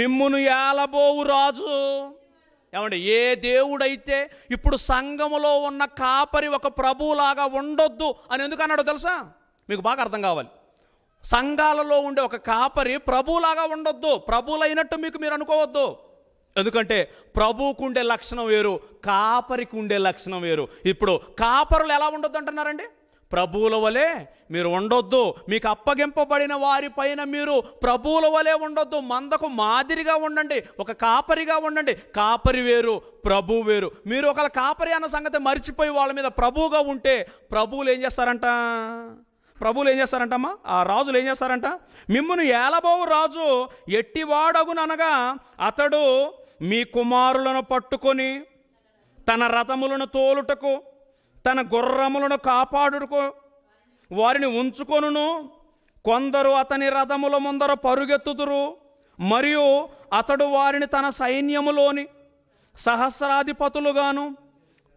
మిమ్మును ఏలబోవు రాజు ఏమంటే ఏ దేవుడైతే ఇప్పుడు సంఘములో ఉన్న కాపరి ఒక ప్రభువులాగా ఉండొద్దు అని ఎందుకు అన్నాడు తెలుసా మీకు బాగా అర్థం కావాలి సంఘాలలో ఉండే ఒక కాపరి ప్రభులాగా ఉండొద్దు ప్రభులైనట్టు మీకు మీరు అనుకోవద్దు ఎందుకంటే ప్రభువుకు ఉండే లక్షణం వేరు కాపరికి ఉండే లక్షణం వేరు ఇప్పుడు కాపరులు ఎలా ఉండొద్దు అంటున్నారండి ప్రభువుల వలె మీరు ఉండొద్దు మీకు అప్పగింపబడిన వారి పైన మీరు ప్రభువుల వలె ఉండొద్దు మందకు మాదిరిగా ఉండండి ఒక కాపరిగా ఉండండి కాపరి వేరు ప్రభు వేరు మీరు ఒకళ్ళ కాపరి అన్న సంగతి మర్చిపోయి వాళ్ళ మీద ప్రభువుగా ఉంటే ప్రభువులు ఏం చేస్తారంట ప్రభువులు ఏం చేస్తారంటమ్మా ఆ రాజులు ఏం చేస్తారంట మిమ్మును ఏలబోవు రాజు ఎట్టివాడగుననగా అతడు మీ కుమారులను పట్టుకొని తన రథములను తోలుటకు తన గుర్రములను కాపాడుటకు వారిని ఉంచుకొనును కొందరు అతని రథముల ముందర పరుగెత్తుదురు మరియు అతడు వారిని తన సైన్యములోని సహస్రాధిపతులుగాను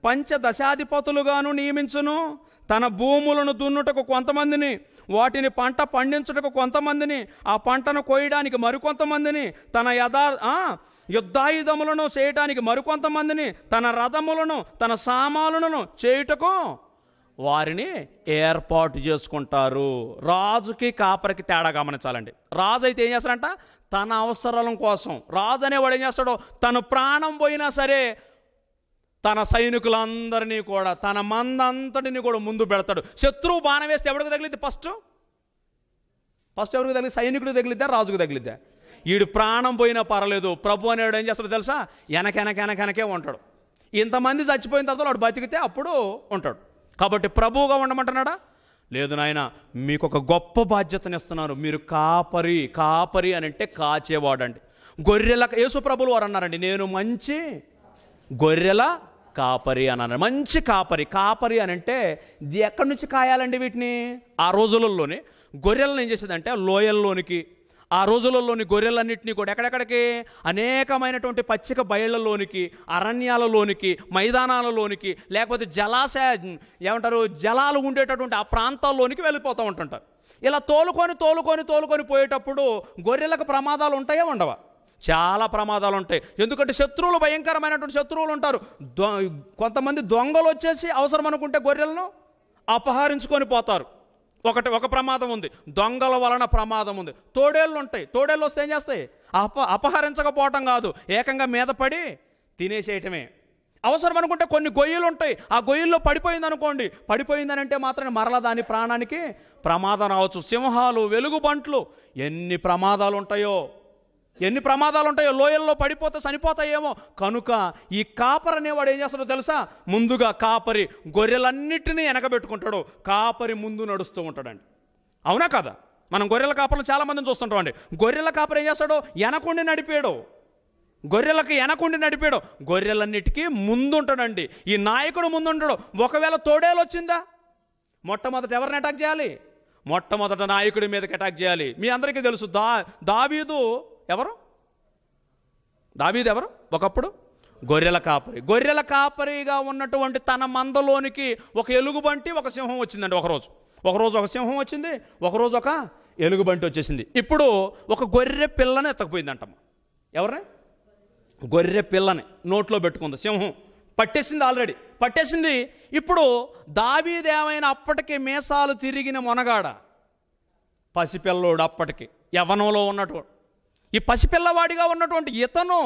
పంచదశాధిపతులుగాను నియమించును తన భూములను దున్నుటకు కొంతమందిని వాటిని పంట పండించుటకు కొంతమందిని ఆ పంటను కోయడానికి మరికొంతమందిని తన యథా యుద్ధాయుధములను చేయటానికి మరికొంతమందిని తన రథములను తన సామానులను చేయుటకు వారిని ఏర్పాటు చేసుకుంటారు రాజుకి కాపరికి తేడా గమనించాలండి రాజు అయితే ఏం చేస్తాడంట తన అవసరాల కోసం రాజు అనేవాడు ఏం చేస్తాడో తను ప్రాణం పోయినా సరే తన సైనికులందరినీ కూడా తన మందంతటిని కూడా ముందు పెడతాడు శత్రువు బాణం వేస్తే ఎవరికి తగిలిద్ది ఫస్ట్ ఫస్ట్ ఎవరికి తగిలి సైనికుడు తగిలిద్దా రాజుకు తగిలిద్దా వీడు ప్రాణం పోయినా పర్లేదు ప్రభు అనేవాడు ఏం చేస్తాడు తెలుసా వెనక వెనక వెనక వెనకే ఉంటాడు ఇంతమంది చచ్చిపోయిన తర్వాత వాడు బతికితే అప్పుడు ఉంటాడు కాబట్టి ప్రభువుగా ఉండమంటున్నాడా లేదు నాయన మీకు ఒక గొప్ప బాధ్యతనిస్తున్నారు మీరు కాపరి కాపరి అని అంటే కాచేవాడండి గొర్రెల యేసు ప్రభులు వారు అన్నారండి నేను మంచి గొర్రెల కాపరి అని అన్నారు మంచి కాపరి కాపరి అని అంటే ఎక్కడి నుంచి కాయాలండి వీటిని ఆ రోజులలోనే గొర్రెలను ఏం చేసేదంటే లోయల్లోనికి ఆ రోజులలోని గొర్రెలన్నింటినీ కూడా ఎక్కడెక్కడికి అనేకమైనటువంటి పచ్చిక బయళ్ళలోనికి అరణ్యాలలోనికి మైదానాలలోనికి లేకపోతే జలాశయ ఏమంటారు జలాలు ఉండేటటువంటి ఆ ప్రాంతాల్లోనికి వెళ్ళిపోతూ ఉంటుంటారు ఇలా తోలుకొని తోలుకొని తోలుకొని పోయేటప్పుడు గొర్రెలకు ప్రమాదాలు ఉంటాయా ఉండవా చాలా ప్రమాదాలు ఉంటాయి ఎందుకంటే శత్రువులు భయంకరమైనటువంటి శత్రువులు ఉంటారు కొంతమంది దొంగలు వచ్చేసి అవసరం అనుకుంటే గొర్రెలను అపహరించుకొని పోతారు ఒకటి ఒక ప్రమాదం ఉంది దొంగల వలన ప్రమాదం ఉంది తోడేళ్ళు ఉంటాయి తోడేళ్ళు వస్తే ఏం చేస్తాయి అప అపహరించకపోవటం కాదు ఏకంగా మీద పడి తినేసేయటమే అవసరం అనుకుంటే కొన్ని గొయ్యలు ఉంటాయి ఆ గొయ్యల్లో పడిపోయింది అనుకోండి పడిపోయిందని అంటే మాత్రమే మరల దాని ప్రాణానికి ప్రమాదం రావచ్చు సింహాలు వెలుగుబంట్లు ఎన్ని ప్రమాదాలు ఉంటాయో ఎన్ని ప్రమాదాలు ఉంటాయో లోయల్లో పడిపోతే చనిపోతాయేమో కనుక ఈ కాపరి అనేవాడు ఏం చేస్తాడో తెలుసా ముందుగా కాపరి గొర్రెలన్నిటినీ వెనకబెట్టుకుంటాడు కాపరి ముందు నడుస్తూ ఉంటాడండి అవునా కదా మనం గొర్రెల కాపర్లు చాలామందిని చూస్తుంటాం అండి గొర్రెల కాపరి ఏం చేస్తాడో వెనకుండి నడిపాడు గొర్రెలకు వెనకుండి నడిపాడు గొర్రెలన్నిటికీ ముందుంటాడండి ఈ నాయకుడు ముందుంటాడు ఒకవేళ తోడేలు వచ్చిందా మొట్టమొదట ఎవరిని అటాక్ చేయాలి మొట్టమొదట నాయకుడి మీదకి అటాక్ చేయాలి మీ అందరికీ తెలుసు దా దావీదు ఎవరు దావీదు ఎవరు ఒకప్పుడు గొర్రెల కాపరి గొర్రెల కాపరిగా ఉన్నటువంటి తన మందలోనికి ఒక ఎలుగుబంటి ఒక సింహం వచ్చిందండి ఒకరోజు ఒకరోజు ఒక సింహం వచ్చింది ఒకరోజు ఒక ఎలుగుబంటి వచ్చేసింది ఇప్పుడు ఒక గొర్రె పిల్లని ఎత్తకపోయిందంటమ్మ ఎవరిని గొర్రె పిల్లని నోట్లో పెట్టుకుంది సింహం పట్టేసింది ఆల్రెడీ పట్టేసింది ఇప్పుడు దావీదేమైన అప్పటికి మేసాలు తిరిగిన మొనగాడ పసిపిల్లోడు అప్పటికి యవనంలో ఉన్నట్టు ఈ పసిపిల్లవాడిగా ఉన్నటువంటి ఇతను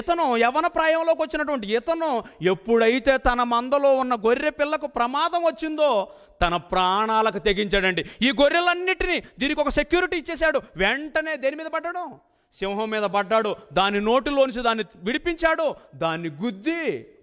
ఇతను యవన ప్రాయంలోకి వచ్చినటువంటి ఇతను ఎప్పుడైతే తన మందలో ఉన్న గొర్రె పిల్లకు ప్రమాదం వచ్చిందో తన ప్రాణాలకు తెగించాడండి ఈ గొర్రెలన్నిటినీ దీనికి ఒక సెక్యూరిటీ ఇచ్చేశాడు వెంటనే దేని మీద పడ్డాడు సింహం మీద పడ్డాడు దాని నోటిలోంచి దాన్ని విడిపించాడు దాన్ని గుద్ది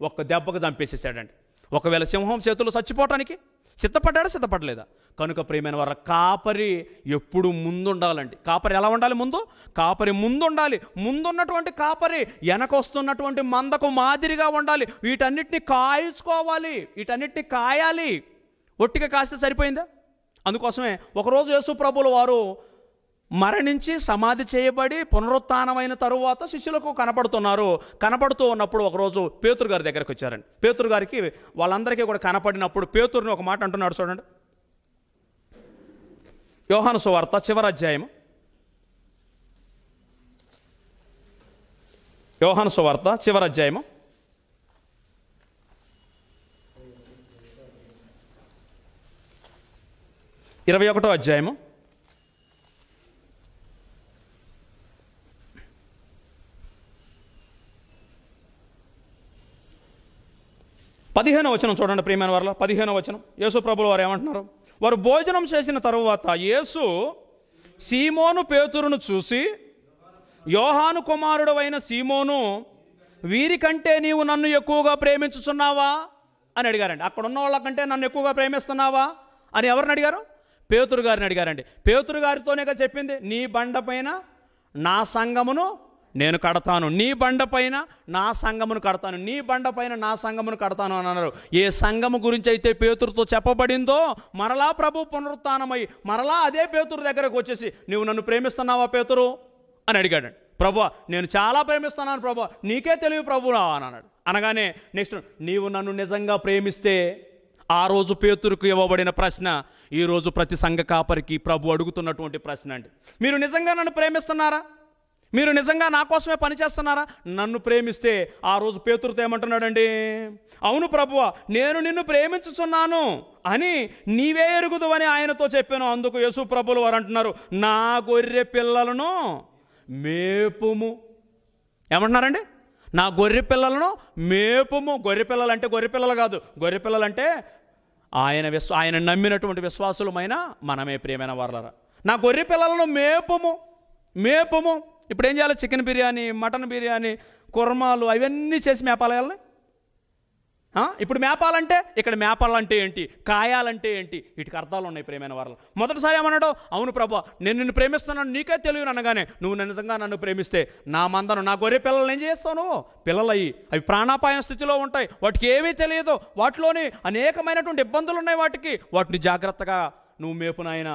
ఒక దెబ్బకు చంపేసేసాడండి ఒకవేళ సింహం చేతులు చచ్చిపోవటానికి సిద్ధపడ్డాడా సిద్ధపడలేదా కనుక ప్రియమైన వారు కాపరి ఎప్పుడు ముందుండాలండి కాపరి ఎలా ఉండాలి ముందు కాపరి ముందు ఉండాలి ముందున్నటువంటి కాపరి వెనకొస్తున్నటువంటి మందకు మాదిరిగా ఉండాలి వీటన్నిటిని కాయచుకోవాలి వీటన్నిటిని కాయాలి ఒట్టిగా కాస్తే సరిపోయిందా అందుకోసమే ఒకరోజు యేసు ప్రభులు వారు మరణించి సమాధి చేయబడి పునరుత్నమైన తరువాత శిష్యులకు కనపడుతున్నారు కనపడుతూ ఉన్నప్పుడు ఒకరోజు పేతురు గారి దగ్గరికి వచ్చారండి పేతురు గారికి వాళ్ళందరికీ కూడా కనపడినప్పుడు పేతురుని ఒక మాట అంటున్నాడు చూడండి యోహాను సువార్త చివరి అధ్యాయం యోహాను సువార్త చివరి ఇరవై ఒకటో అధ్యాయము పదిహేను వచనం చూడండి ప్రియమైన వారిలో పదిహేను వచనం యేసు ప్రభులు వారు ఏమంటున్నారు వారు భోజనం చేసిన తరువాత యేసు సీమోను పేతురును చూసి యోహాను కుమారుడు అయిన సీమోను వీరికంటే నీవు నన్ను ఎక్కువగా ప్రేమించుచున్నావా అని అడిగారండి అక్కడ ఉన్న వాళ్ళకంటే నన్ను ఎక్కువగా ప్రేమిస్తున్నావా అని ఎవరిని అడిగారు పేతురు గారిని అడిగారండి పేతురు గారితోనే చెప్పింది నీ బండపైన నా సంగమును నేను కడతాను నీ బండపైన నా సంఘమును కడతాను నీ బండపైన నా సంఘమును కడతాను అని అన్నారు ఏ సంఘము గురించి అయితే పేతురుతో చెప్పబడిందో మరలా ప్రభు పునరుత్నమై మరలా అదే పేతురు దగ్గరకు వచ్చేసి నువ్వు నన్ను ప్రేమిస్తున్నావా పేతురు అని అడిగాడు ప్రభు నేను చాలా ప్రేమిస్తున్నాను ప్రభు నీకే తెలివి రావా అని అన్నాడు అనగానే నెక్స్ట్ నీవు నన్ను నిజంగా ప్రేమిస్తే ఆ రోజు పేతురుకు ఇవ్వబడిన ప్రశ్న ఈరోజు ప్రతి సంఘ కాపరికి ప్రభు అడుగుతున్నటువంటి ప్రశ్న అండి మీరు నిజంగా నన్ను ప్రేమిస్తున్నారా మీరు నిజంగా నా కోసమే పనిచేస్తున్నారా నన్ను ప్రేమిస్తే ఆ రోజు పేతురుతో ఏమంటున్నాడండి అవును ప్రభువ నేను నిన్ను ప్రేమించుచున్నాను అని నీవే ఎరుగుదు అని ఆయనతో చెప్పాను అందుకు యేసు ప్రభులు వారు అంటున్నారు నా గొర్రె పిల్లలను మేపుము ఏమంటున్నారండి నా గొర్రె పిల్లలను మేపుము గొర్రె పిల్లలు అంటే గొర్రె పిల్లలు కాదు గొర్రె పిల్లలు అంటే ఆయన విశ్వ ఆయన నమ్మినటువంటి విశ్వాసులమైన మనమే ప్రియమైన వారలరా నా గొర్రె పిల్లలను మేపుము మేపుము ఇప్పుడు ఏం చేయాలి చికెన్ బిర్యానీ మటన్ బిర్యానీ కుర్మాలు అవన్నీ చేసి మేపాలేయాలి ఇప్పుడు మేపాలంటే ఇక్కడ మేపాలంటే ఏంటి కాయాలంటే ఏంటి వీటికి అర్థాలు ఉన్నాయి ప్రేమైన వారు మొదటిసారి ఏమన్నాడు అవును ప్రభా నేను నిన్ను ప్రేమిస్తున్నాను నీకే తెలియను అనగానే నువ్వు నిజంగా నన్ను ప్రేమిస్తే నా మందను నా గొర్రె పిల్లలు ఏం చేస్తావు నువ్వు పిల్లలు అయ్యి అవి ప్రాణాపాయం స్థితిలో ఉంటాయి వాటికి ఏమీ తెలియదు వాటిలోని అనేకమైనటువంటి ఇబ్బందులు ఉన్నాయి వాటికి వాటిని జాగ్రత్తగా నువ్వు మేపునాయన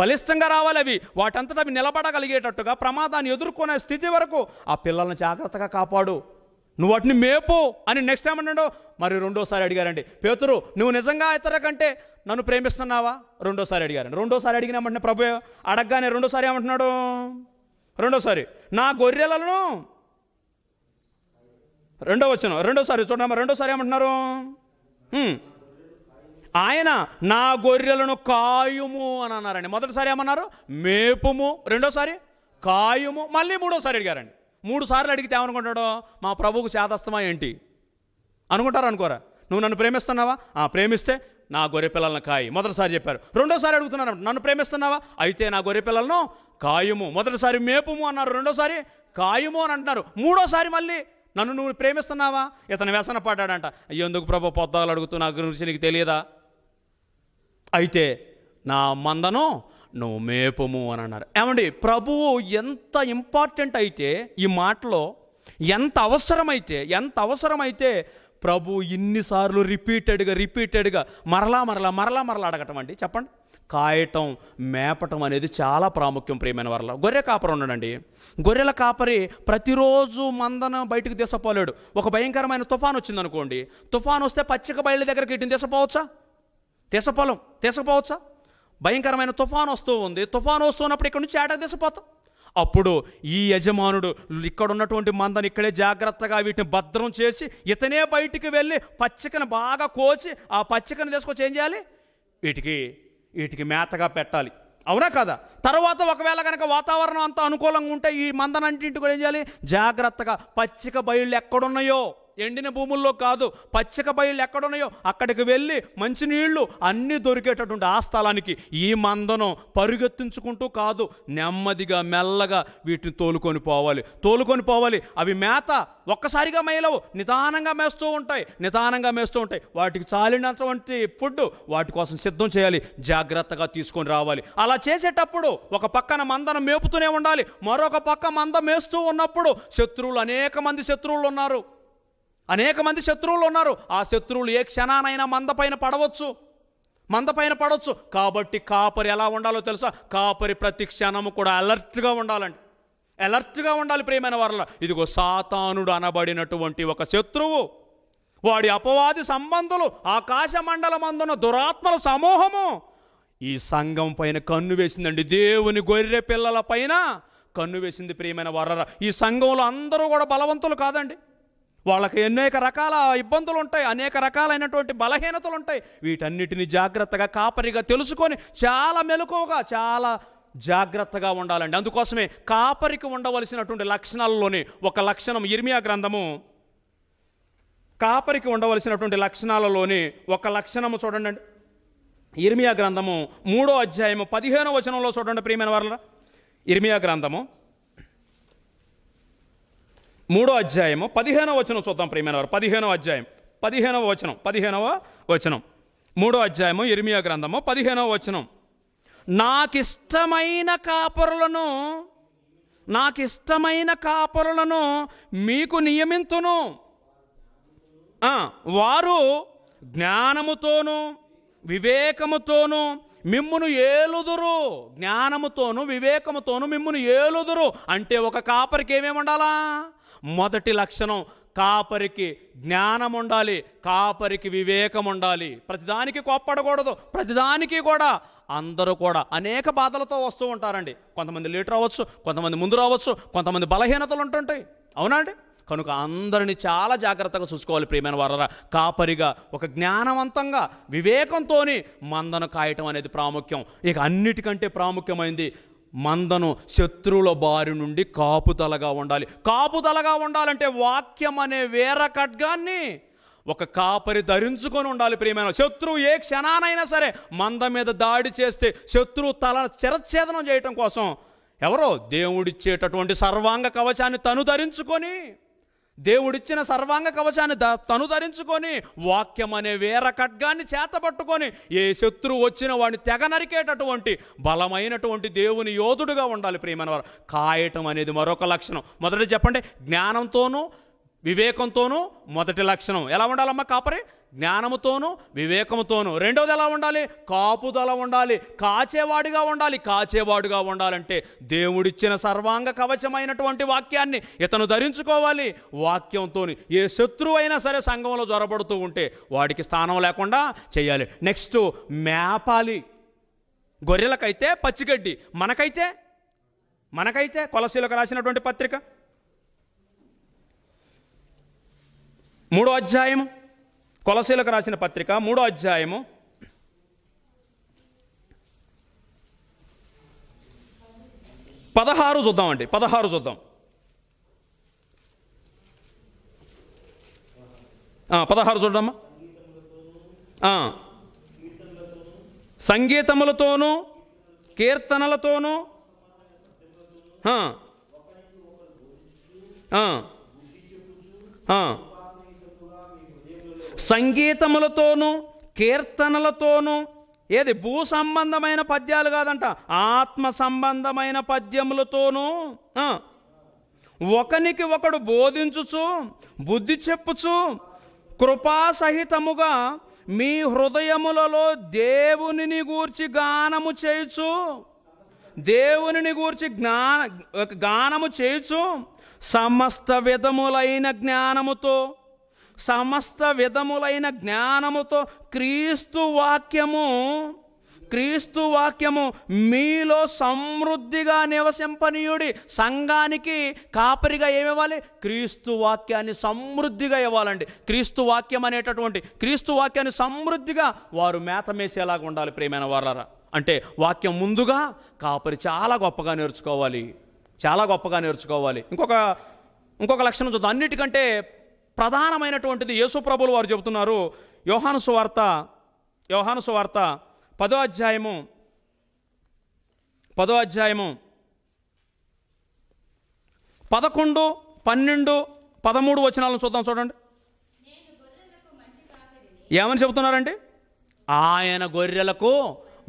బలిష్టంగా రావాలి అవి వాటంతటా అవి నిలబడగలిగేటట్టుగా ప్రమాదాన్ని ఎదుర్కొనే స్థితి వరకు ఆ పిల్లల్ని జాగ్రత్తగా కాపాడు నువ్వు వాటిని మేపు అని నెక్స్ట్ టైం అన్నాడు మరి రెండోసారి అడిగారండి పేతురు నువ్వు నిజంగా ఇతర కంటే నన్ను ప్రేమిస్తున్నావా రెండోసారి అడిగారండి రెండోసారి అడిగినామంటే ప్రభు అడగగానే రెండోసారి ఏమంటున్నాడు రెండోసారి నా గొర్రెలను రెండో వచ్చిన రెండోసారి చూడమ్మా రెండోసారి ఏమంటున్నారు ఆయన నా గొర్రెలను కాయుము అని అన్నారండి మొదటిసారి ఏమన్నారు మేపుము రెండోసారి కాయుము మళ్ళీ మూడోసారి అడిగారండి మూడు సార్లు అడిగితే ఏమనుకుంటాడు మా ప్రభువుకు శాతస్తమా ఏంటి అనుకుంటారు అనుకోరా నువ్వు నన్ను ప్రేమిస్తున్నావా ఆ ప్రేమిస్తే నా గొర్రె పిల్లలను కాయి మొదటిసారి చెప్పారు రెండోసారి అడుగుతున్నారు నన్ను ప్రేమిస్తున్నావా అయితే నా గొర్రె పిల్లలను కాయుము మొదటిసారి మేపుము అన్నారు రెండోసారి కాయుము అని అంటున్నారు మూడోసారి మళ్ళీ నన్ను నువ్వు ప్రేమిస్తున్నావా ఇతను వ్యసన పడ్డాడంట ఎందుకు ప్రభు పొద్దాలు అడుగుతూ నా గురించి నీకు తెలియదా అయితే నా మందను నువ్వు మేపము అని అన్నారు ఏమండి ప్రభువు ఎంత ఇంపార్టెంట్ అయితే ఈ మాటలో ఎంత అవసరమైతే ఎంత అవసరమైతే ప్రభు ఇన్నిసార్లు రిపీటెడ్గా రిపీటెడ్గా మరలా మరలా మరలా మరలా అడగటం అండి చెప్పండి కాయటం మేపటం అనేది చాలా ప్రాముఖ్యం ప్రియమైన వరల గొర్రె కాపరి ఉండండి గొర్రెల కాపరి ప్రతిరోజు మందన బయటకు తీసపోలేడు ఒక భయంకరమైన తుఫాన్ వచ్చిందనుకోండి తుఫాన్ వస్తే పచ్చిక బయలు దగ్గరికి ఇటు తీసపోవచ్చా తీసపోలేం తీసకపోవచ్చా భయంకరమైన తుఫాను వస్తూ ఉంది తుఫాను వస్తున్నప్పుడు ఇక్కడ నుంచి ఏటా తీసిపోతాం అప్పుడు ఈ యజమానుడు ఇక్కడ ఉన్నటువంటి మందని ఇక్కడే జాగ్రత్తగా వీటిని భద్రం చేసి ఇతనే బయటికి వెళ్ళి పచ్చికను బాగా కోసి ఆ పచ్చికను తీసుకొచ్చి ఏం చేయాలి వీటికి వీటికి మేతగా పెట్టాలి అవునా కదా తర్వాత ఒకవేళ కనుక వాతావరణం అంతా అనుకూలంగా ఉంటే ఈ మందనంటింటి కూడా ఏం చేయాలి జాగ్రత్తగా పచ్చిక బయళ్ళు ఎక్కడున్నాయో ఎండిన భూముల్లో కాదు పచ్చిక బయలు ఎక్కడున్నాయో అక్కడికి వెళ్ళి మంచినీళ్లు అన్నీ దొరికేటటువంటి ఆ స్థలానికి ఈ మందనం పరుగెత్తించుకుంటూ కాదు నెమ్మదిగా మెల్లగా వీటిని తోలుకొని పోవాలి తోలుకొని పోవాలి అవి మేత ఒక్కసారిగా మేలవు నిదానంగా మేస్తూ ఉంటాయి నిదానంగా మేస్తూ ఉంటాయి వాటికి చాలినటువంటి ఫుడ్ వాటి కోసం సిద్ధం చేయాలి జాగ్రత్తగా తీసుకొని రావాలి అలా చేసేటప్పుడు ఒక పక్కన మందను మేపుతూనే ఉండాలి మరొక పక్క మంద మేస్తూ ఉన్నప్పుడు శత్రువులు అనేక మంది శత్రువులు ఉన్నారు అనేక మంది శత్రువులు ఉన్నారు ఆ శత్రువులు ఏ క్షణానైనా మందపైన పడవచ్చు మందపైన పడవచ్చు కాబట్టి కాపరి ఎలా ఉండాలో తెలుసా కాపరి ప్రతి క్షణము కూడా అలర్ట్గా ఉండాలండి అలర్ట్గా ఉండాలి ప్రియమైన వారిలో ఇదిగో సాతానుడు అనబడినటువంటి ఒక శత్రువు వాడి అపవాది సంబంధులు ఆకాశ అందున దురాత్మల సమూహము ఈ సంఘం పైన కన్ను వేసిందండి దేవుని గొర్రె పిల్లల పైన కన్ను వేసింది ప్రియమైన వారరా ఈ సంఘంలో అందరూ కూడా బలవంతులు కాదండి వాళ్ళకి అనేక రకాల ఇబ్బందులు ఉంటాయి అనేక రకాలైనటువంటి బలహీనతలు ఉంటాయి వీటన్నిటిని జాగ్రత్తగా కాపరిగా తెలుసుకొని చాలా మెలకువగా చాలా జాగ్రత్తగా ఉండాలండి అందుకోసమే కాపరికి ఉండవలసినటువంటి లక్షణాలలోని ఒక లక్షణం ఇర్మియా గ్రంథము కాపరికి ఉండవలసినటువంటి లక్షణాలలోని ఒక లక్షణము చూడండి అండి ఇర్మియా గ్రంథము మూడో అధ్యాయము పదిహేనో వచనంలో చూడండి ప్రియమైన వారుల ఇర్మియా గ్రంథము మూడో అధ్యాయము పదిహేనవ వచనం చూద్దాం ప్రేమైన వారు పదిహేనవ అధ్యాయం పదిహేనవ వచనం పదిహేనవ వచనం మూడో అధ్యాయము ఇర్మియా గ్రంథము పదిహేనవ వచనం నాకిష్టమైన కాపరులను నాకిష్టమైన కాపరులను మీకు నియమింతును వారు జ్ఞానముతోనూ వివేకముతోనూ మిమ్మును ఏలుదురు జ్ఞానముతోను వివేకముతోను మిమ్మును ఏలుదురు అంటే ఒక కాపరికి ఏమేమి ఉండాలా మొదటి లక్షణం కాపరికి జ్ఞానం ఉండాలి కాపరికి వివేకం ఉండాలి ప్రతిదానికి కోప్పడకూడదు ప్రతిదానికి కూడా అందరూ కూడా అనేక బాధలతో వస్తూ ఉంటారండి కొంతమంది లేట్ రావచ్చు కొంతమంది ముందు రావచ్చు కొంతమంది బలహీనతలు ఉంటుంటాయి అవునా అండి కనుక అందరిని చాలా జాగ్రత్తగా చూసుకోవాలి ప్రియమైన వారరా కాపరిగా ఒక జ్ఞానవంతంగా వివేకంతో మందన కాయటం అనేది ప్రాముఖ్యం ఇక అన్నిటికంటే ప్రాముఖ్యమైంది మందను శత్రువుల బారి నుండి కాపుదలగా ఉండాలి కాపుదలగా ఉండాలంటే వాక్యం అనే వేర ఖడ్గాన్ని ఒక కాపరి ధరించుకొని ఉండాలి ప్రియమైన శత్రువు ఏ క్షణానైనా సరే మంద మీద దాడి చేస్తే శత్రువు తల చిరచ్ఛేదనం చేయటం కోసం ఎవరో దేవుడిచ్చేటటువంటి సర్వాంగ కవచాన్ని తను ధరించుకొని దేవుడిచ్చిన సర్వాంగ కవచాన్ని తను ధరించుకొని వాక్యం అనే వేర ఖడ్గాన్ని చేతబట్టుకొని ఏ శత్రువు వచ్చిన వాడిని తెగ నరికేటటువంటి బలమైనటువంటి దేవుని యోధుడుగా ఉండాలి ప్రియమైన వారు కాయటం అనేది మరొక లక్షణం మొదట చెప్పండి జ్ఞానంతోనూ వివేకంతోనూ మొదటి లక్షణం ఎలా ఉండాలమ్మా కాపరి జ్ఞానముతోనూ వివేకముతోనూ రెండోది ఎలా ఉండాలి కాపుదల ఉండాలి కాచేవాడిగా ఉండాలి కాచేవాడుగా ఉండాలంటే దేవుడిచ్చిన సర్వాంగ కవచమైనటువంటి వాక్యాన్ని ఇతను ధరించుకోవాలి వాక్యంతో ఏ శత్రువు అయినా సరే సంఘంలో జ్వరబడుతూ ఉంటే వాడికి స్థానం లేకుండా చేయాలి నెక్స్ట్ మేపాలి గొర్రెలకైతే పచ్చిగడ్డి మనకైతే మనకైతే కొలసీలకు రాసినటువంటి పత్రిక మూడో అధ్యాయము కొలసీలకు రాసిన పత్రిక మూడో అధ్యాయము పదహారు చూద్దామండి పదహారు చూద్దాం పదహారు చూడమ్మా సంగీతములతోనూ కీర్తనలతోనూ ఆ సంగీతములతోనూ కీర్తనలతోనూ ఏది భూ సంబంధమైన పద్యాలు కాదంట ఆత్మ సంబంధమైన పద్యములతోనూ ఒకనికి ఒకడు బోధించుచు బుద్ధి చెప్పుచు కృపాసహితముగా మీ హృదయములలో దేవునిని గూర్చి గానము చేయుచు దేవునిని గూర్చి జ్ఞాన గానము చేయుచు సమస్త విధములైన జ్ఞానముతో సమస్త విధములైన జ్ఞానముతో క్రీస్తు వాక్యము క్రీస్తు వాక్యము మీలో సమృద్ధిగా నివసింపనీయుడి సంఘానికి కాపరిగా ఏమివ్వాలి క్రీస్తు వాక్యాన్ని సమృద్ధిగా ఇవ్వాలండి క్రీస్తు వాక్యం అనేటటువంటి క్రీస్తు వాక్యాన్ని సమృద్ధిగా వారు మేతమేసేలాగా ఉండాలి ప్రేమైన వారారా అంటే వాక్యం ముందుగా కాపరి చాలా గొప్పగా నేర్చుకోవాలి చాలా గొప్పగా నేర్చుకోవాలి ఇంకొక ఇంకొక లక్షణం చూద్దాం అన్నిటికంటే ప్రధానమైనటువంటిది యేసు ప్రభులు వారు చెబుతున్నారు యోహాను సువార్త యోహాను సువార్త పదో అధ్యాయము పదో అధ్యాయము పదకొండు పన్నెండు పదమూడు వచనాలను చూద్దాం చూడండి ఏమని చెబుతున్నారండి ఆయన గొర్రెలకు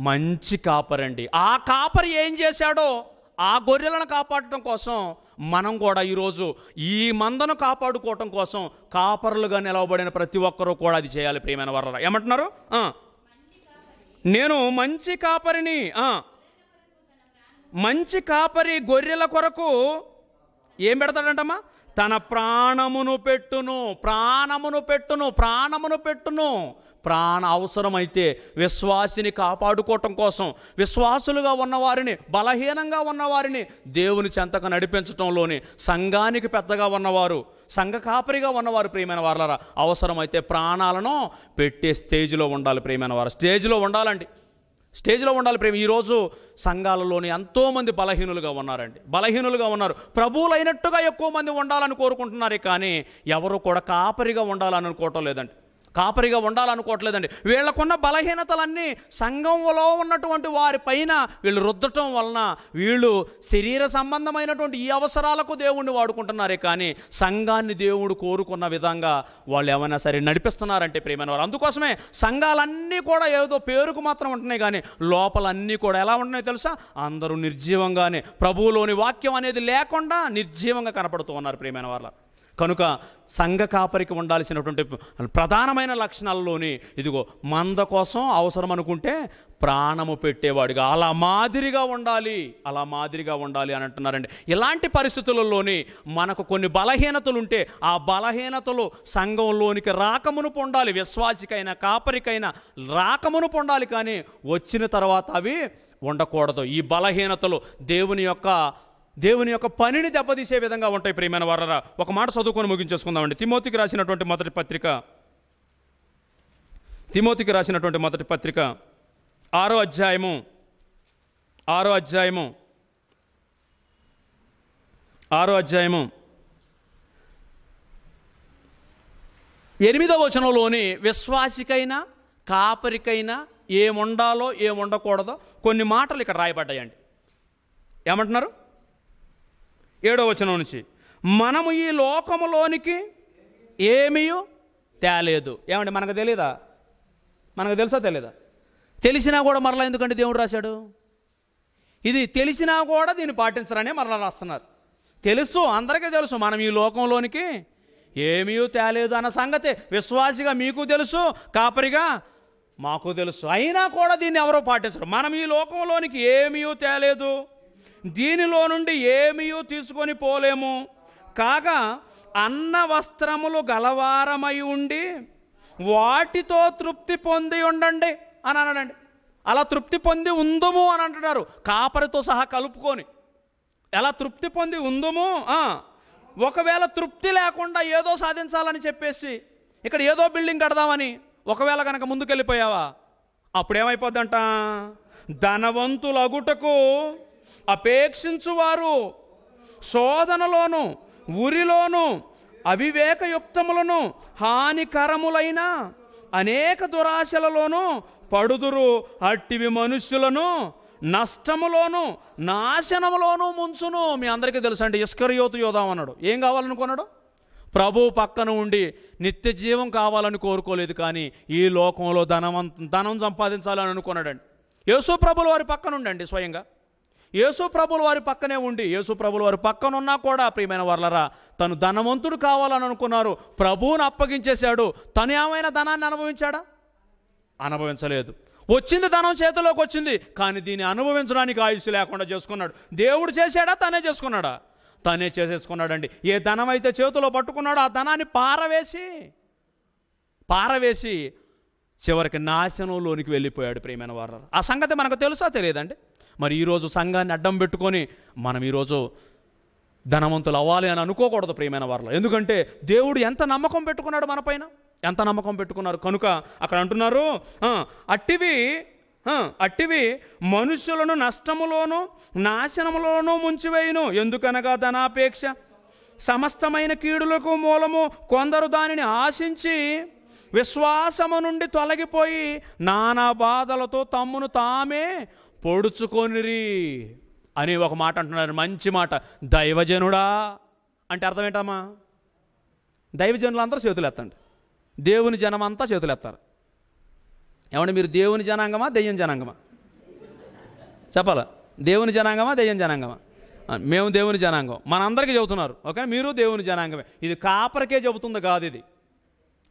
మంచి కాపరండి ఆ కాపరి ఏం చేశాడో ఆ గొర్రెలను కాపాడటం కోసం మనం కూడా ఈరోజు ఈ మందను కాపాడుకోవటం కోసం కాపరులుగా నిలవబడిన ప్రతి ఒక్కరూ కూడా అది చేయాలి ప్రియమైన వరరా ఏమంటున్నారు నేను మంచి కాపరిని మంచి కాపరి గొర్రెల కొరకు ఏం పెడతాడంటమ్మా తన ప్రాణమును పెట్టును ప్రాణమును పెట్టును ప్రాణమును పెట్టును ప్రాణ అవసరమైతే విశ్వాసిని కాపాడుకోవటం కోసం విశ్వాసులుగా ఉన్నవారిని బలహీనంగా ఉన్నవారిని దేవుని చెంతక నడిపించటంలోని సంఘానికి పెద్దగా ఉన్నవారు సంఘ కాపరిగా ఉన్నవారు ప్రియమైన వారలరా అవసరమైతే ప్రాణాలను పెట్టే స్టేజ్లో ఉండాలి ప్రియమైన వారు స్టేజ్లో ఉండాలండి స్టేజ్లో ఉండాలి ప్రేమ ఈరోజు సంఘాలలోని ఎంతోమంది బలహీనులుగా ఉన్నారండి బలహీనులుగా ఉన్నారు ప్రభువులైనట్టుగా ఎక్కువ మంది ఉండాలని కోరుకుంటున్నారే కానీ ఎవరు కూడా కాపరిగా ఉండాలని అనుకోవటం లేదండి కాపరిగా ఉండాలనుకోవట్లేదండి వీళ్ళకున్న బలహీనతలన్నీ సంఘంలో ఉన్నటువంటి వారి పైన వీళ్ళు రుద్దటం వలన వీళ్ళు శరీర సంబంధమైనటువంటి ఈ అవసరాలకు దేవుణ్ణి వాడుకుంటున్నారే కానీ సంఘాన్ని దేవుడు కోరుకున్న విధంగా వాళ్ళు ఏమైనా సరే నడిపిస్తున్నారంటే ప్రేమైన వారు అందుకోసమే సంఘాలన్నీ కూడా ఏదో పేరుకు మాత్రం ఉంటున్నాయి కానీ లోపలన్నీ కూడా ఎలా ఉంటున్నాయి తెలుసా అందరూ నిర్జీవంగానే ప్రభువులోని వాక్యం అనేది లేకుండా నిర్జీవంగా కనపడుతూ ఉన్నారు ప్రేమైన వాళ్ళ కనుక సంఘ కాపరికి ఉండాల్సినటువంటి ప్రధానమైన లక్షణాల్లోని ఇదిగో మంద కోసం అవసరం అనుకుంటే ప్రాణము పెట్టేవాడిగా అలా మాదిరిగా ఉండాలి అలా మాదిరిగా ఉండాలి అని అంటున్నారండి ఇలాంటి పరిస్థితులలోని మనకు కొన్ని బలహీనతలు ఉంటే ఆ బలహీనతలు సంఘంలోనికి రాకమును పొందాలి విశ్వాసికైనా కాపరికైనా రాకమును పొందాలి కానీ వచ్చిన తర్వాత అవి ఉండకూడదు ఈ బలహీనతలు దేవుని యొక్క దేవుని యొక్క పనిని దెబ్బతీసే విధంగా ఉంటాయి ప్రియమైన వారరా ఒక మాట చదువుకొని ముగించేసుకుందామండి తిమోతికి రాసినటువంటి మొదటి పత్రిక తిమోతికి రాసినటువంటి మొదటి పత్రిక ఆరో అధ్యాయము ఆరో అధ్యాయము ఆరో అధ్యాయము ఎనిమిదవ వచనంలోని విశ్వాసికైనా కాపరికైనా ఏముండాలో ఏముండకూడదో కొన్ని మాటలు ఇక్కడ రాయబడ్డాయండి ఏమంటున్నారు ఏడో వచనం నుంచి మనము ఈ లోకములోనికి ఏమీ తేలేదు ఏమండి మనకు తెలీదా మనకు తెలుసా తెలీదా తెలిసినా కూడా మరలా ఎందుకంటే దేవుడు రాశాడు ఇది తెలిసినా కూడా దీన్ని పాటించరనే మరలా రాస్తున్నారు తెలుసు అందరికీ తెలుసు మనం ఈ లోకంలోనికి ఏమీ తేలేదు అన్న సంగతి విశ్వాసిగా మీకు తెలుసు కాపరిగా మాకు తెలుసు అయినా కూడా దీన్ని ఎవరో పాటించరు మనం ఈ లోకంలోనికి ఏమీ తేలేదు దీనిలో నుండి ఏమీ తీసుకొని పోలేము కాగా అన్న వస్త్రములు గలవారమై ఉండి వాటితో తృప్తి పొంది ఉండండి అని అనడండి అలా తృప్తి పొంది ఉందము అని అంటున్నారు కాపరితో సహా కలుపుకొని ఎలా తృప్తి పొంది ఉందము ఒకవేళ తృప్తి లేకుండా ఏదో సాధించాలని చెప్పేసి ఇక్కడ ఏదో బిల్డింగ్ కడదామని ఒకవేళ కనుక ముందుకెళ్ళిపోయావా అప్పుడేమైపోద్దంట ధనవంతులగుటకు అపేక్షించువారు శోధనలోను ఉరిలోను అవివేకయుక్తములను హానికరములైన అనేక దురాశలలోనూ పడుదురు అట్టివి మనుష్యులను నష్టములోను నాశనములోను ముంచును మీ అందరికీ తెలుసండి ఇస్కరియోతు యోదాం అన్నాడు ఏం కావాలనుకున్నాడు ప్రభు పక్కన ఉండి నిత్య జీవం కావాలని కోరుకోలేదు కానీ ఈ లోకంలో ధనం ధనం సంపాదించాలని అనుకున్నాడండి యేసు ప్రభులు వారి పక్కన ఉండండి స్వయంగా యేసు ప్రభులు వారి పక్కనే ఉండి యేసు ప్రభులు వారి పక్కనున్నా కూడా ప్రియమైన వర్లరా తను ధనవంతుడు కావాలని అనుకున్నారు ప్రభువును అప్పగించేశాడు తను ఏమైనా ధనాన్ని అనుభవించాడా అనుభవించలేదు వచ్చింది ధనం చేతిలోకి వచ్చింది కానీ దీన్ని అనుభవించడానికి ఆయుష్ లేకుండా చేసుకున్నాడు దేవుడు చేశాడా తనే చేసుకున్నాడా తనే చేసేసుకున్నాడండి ఏ ధనం అయితే చేతిలో పట్టుకున్నాడో ఆ ధనాన్ని పారవేసి పారవేసి చివరికి నాశనంలోనికి వెళ్ళిపోయాడు ప్రియమైన వారు ఆ సంగతి మనకు తెలుసా తెలియదండి మరి ఈరోజు సంఘాన్ని అడ్డం పెట్టుకొని మనం ఈరోజు ధనవంతులు అవ్వాలి అని అనుకోకూడదు ప్రియమైన వారిలో ఎందుకంటే దేవుడు ఎంత నమ్మకం పెట్టుకున్నాడు మనపైన ఎంత నమ్మకం పెట్టుకున్నారు కనుక అక్కడ అంటున్నారు అట్టివి అట్టివి మనుషులను నష్టములోను నాశనములోనూ ముంచివేయును ఎందుకనగా ధనాపేక్ష సమస్తమైన కీడులకు మూలము కొందరు దానిని ఆశించి విశ్వాసము నుండి తొలగిపోయి నానా బాధలతో తమ్మును తామే పొడుచుకొనిరి అని ఒక మాట అంటున్నారు మంచి మాట దైవజనుడా అంటే అర్థం ఏంటమ్మా దైవజనులందరూ చేతులు ఎత్తండి దేవుని జనం అంతా చేతులు ఎత్తారు ఏమంటే మీరు దేవుని జనాంగమా దెయ్యం జనాంగమా చెప్పాలా దేవుని జనాంగమా దెయ్యం జనాంగమా మేము దేవుని జనాంగం మనందరికీ చెబుతున్నారు ఓకే మీరు దేవుని జనాంగమే ఇది కాపరికే చెబుతుంది కాదు ఇది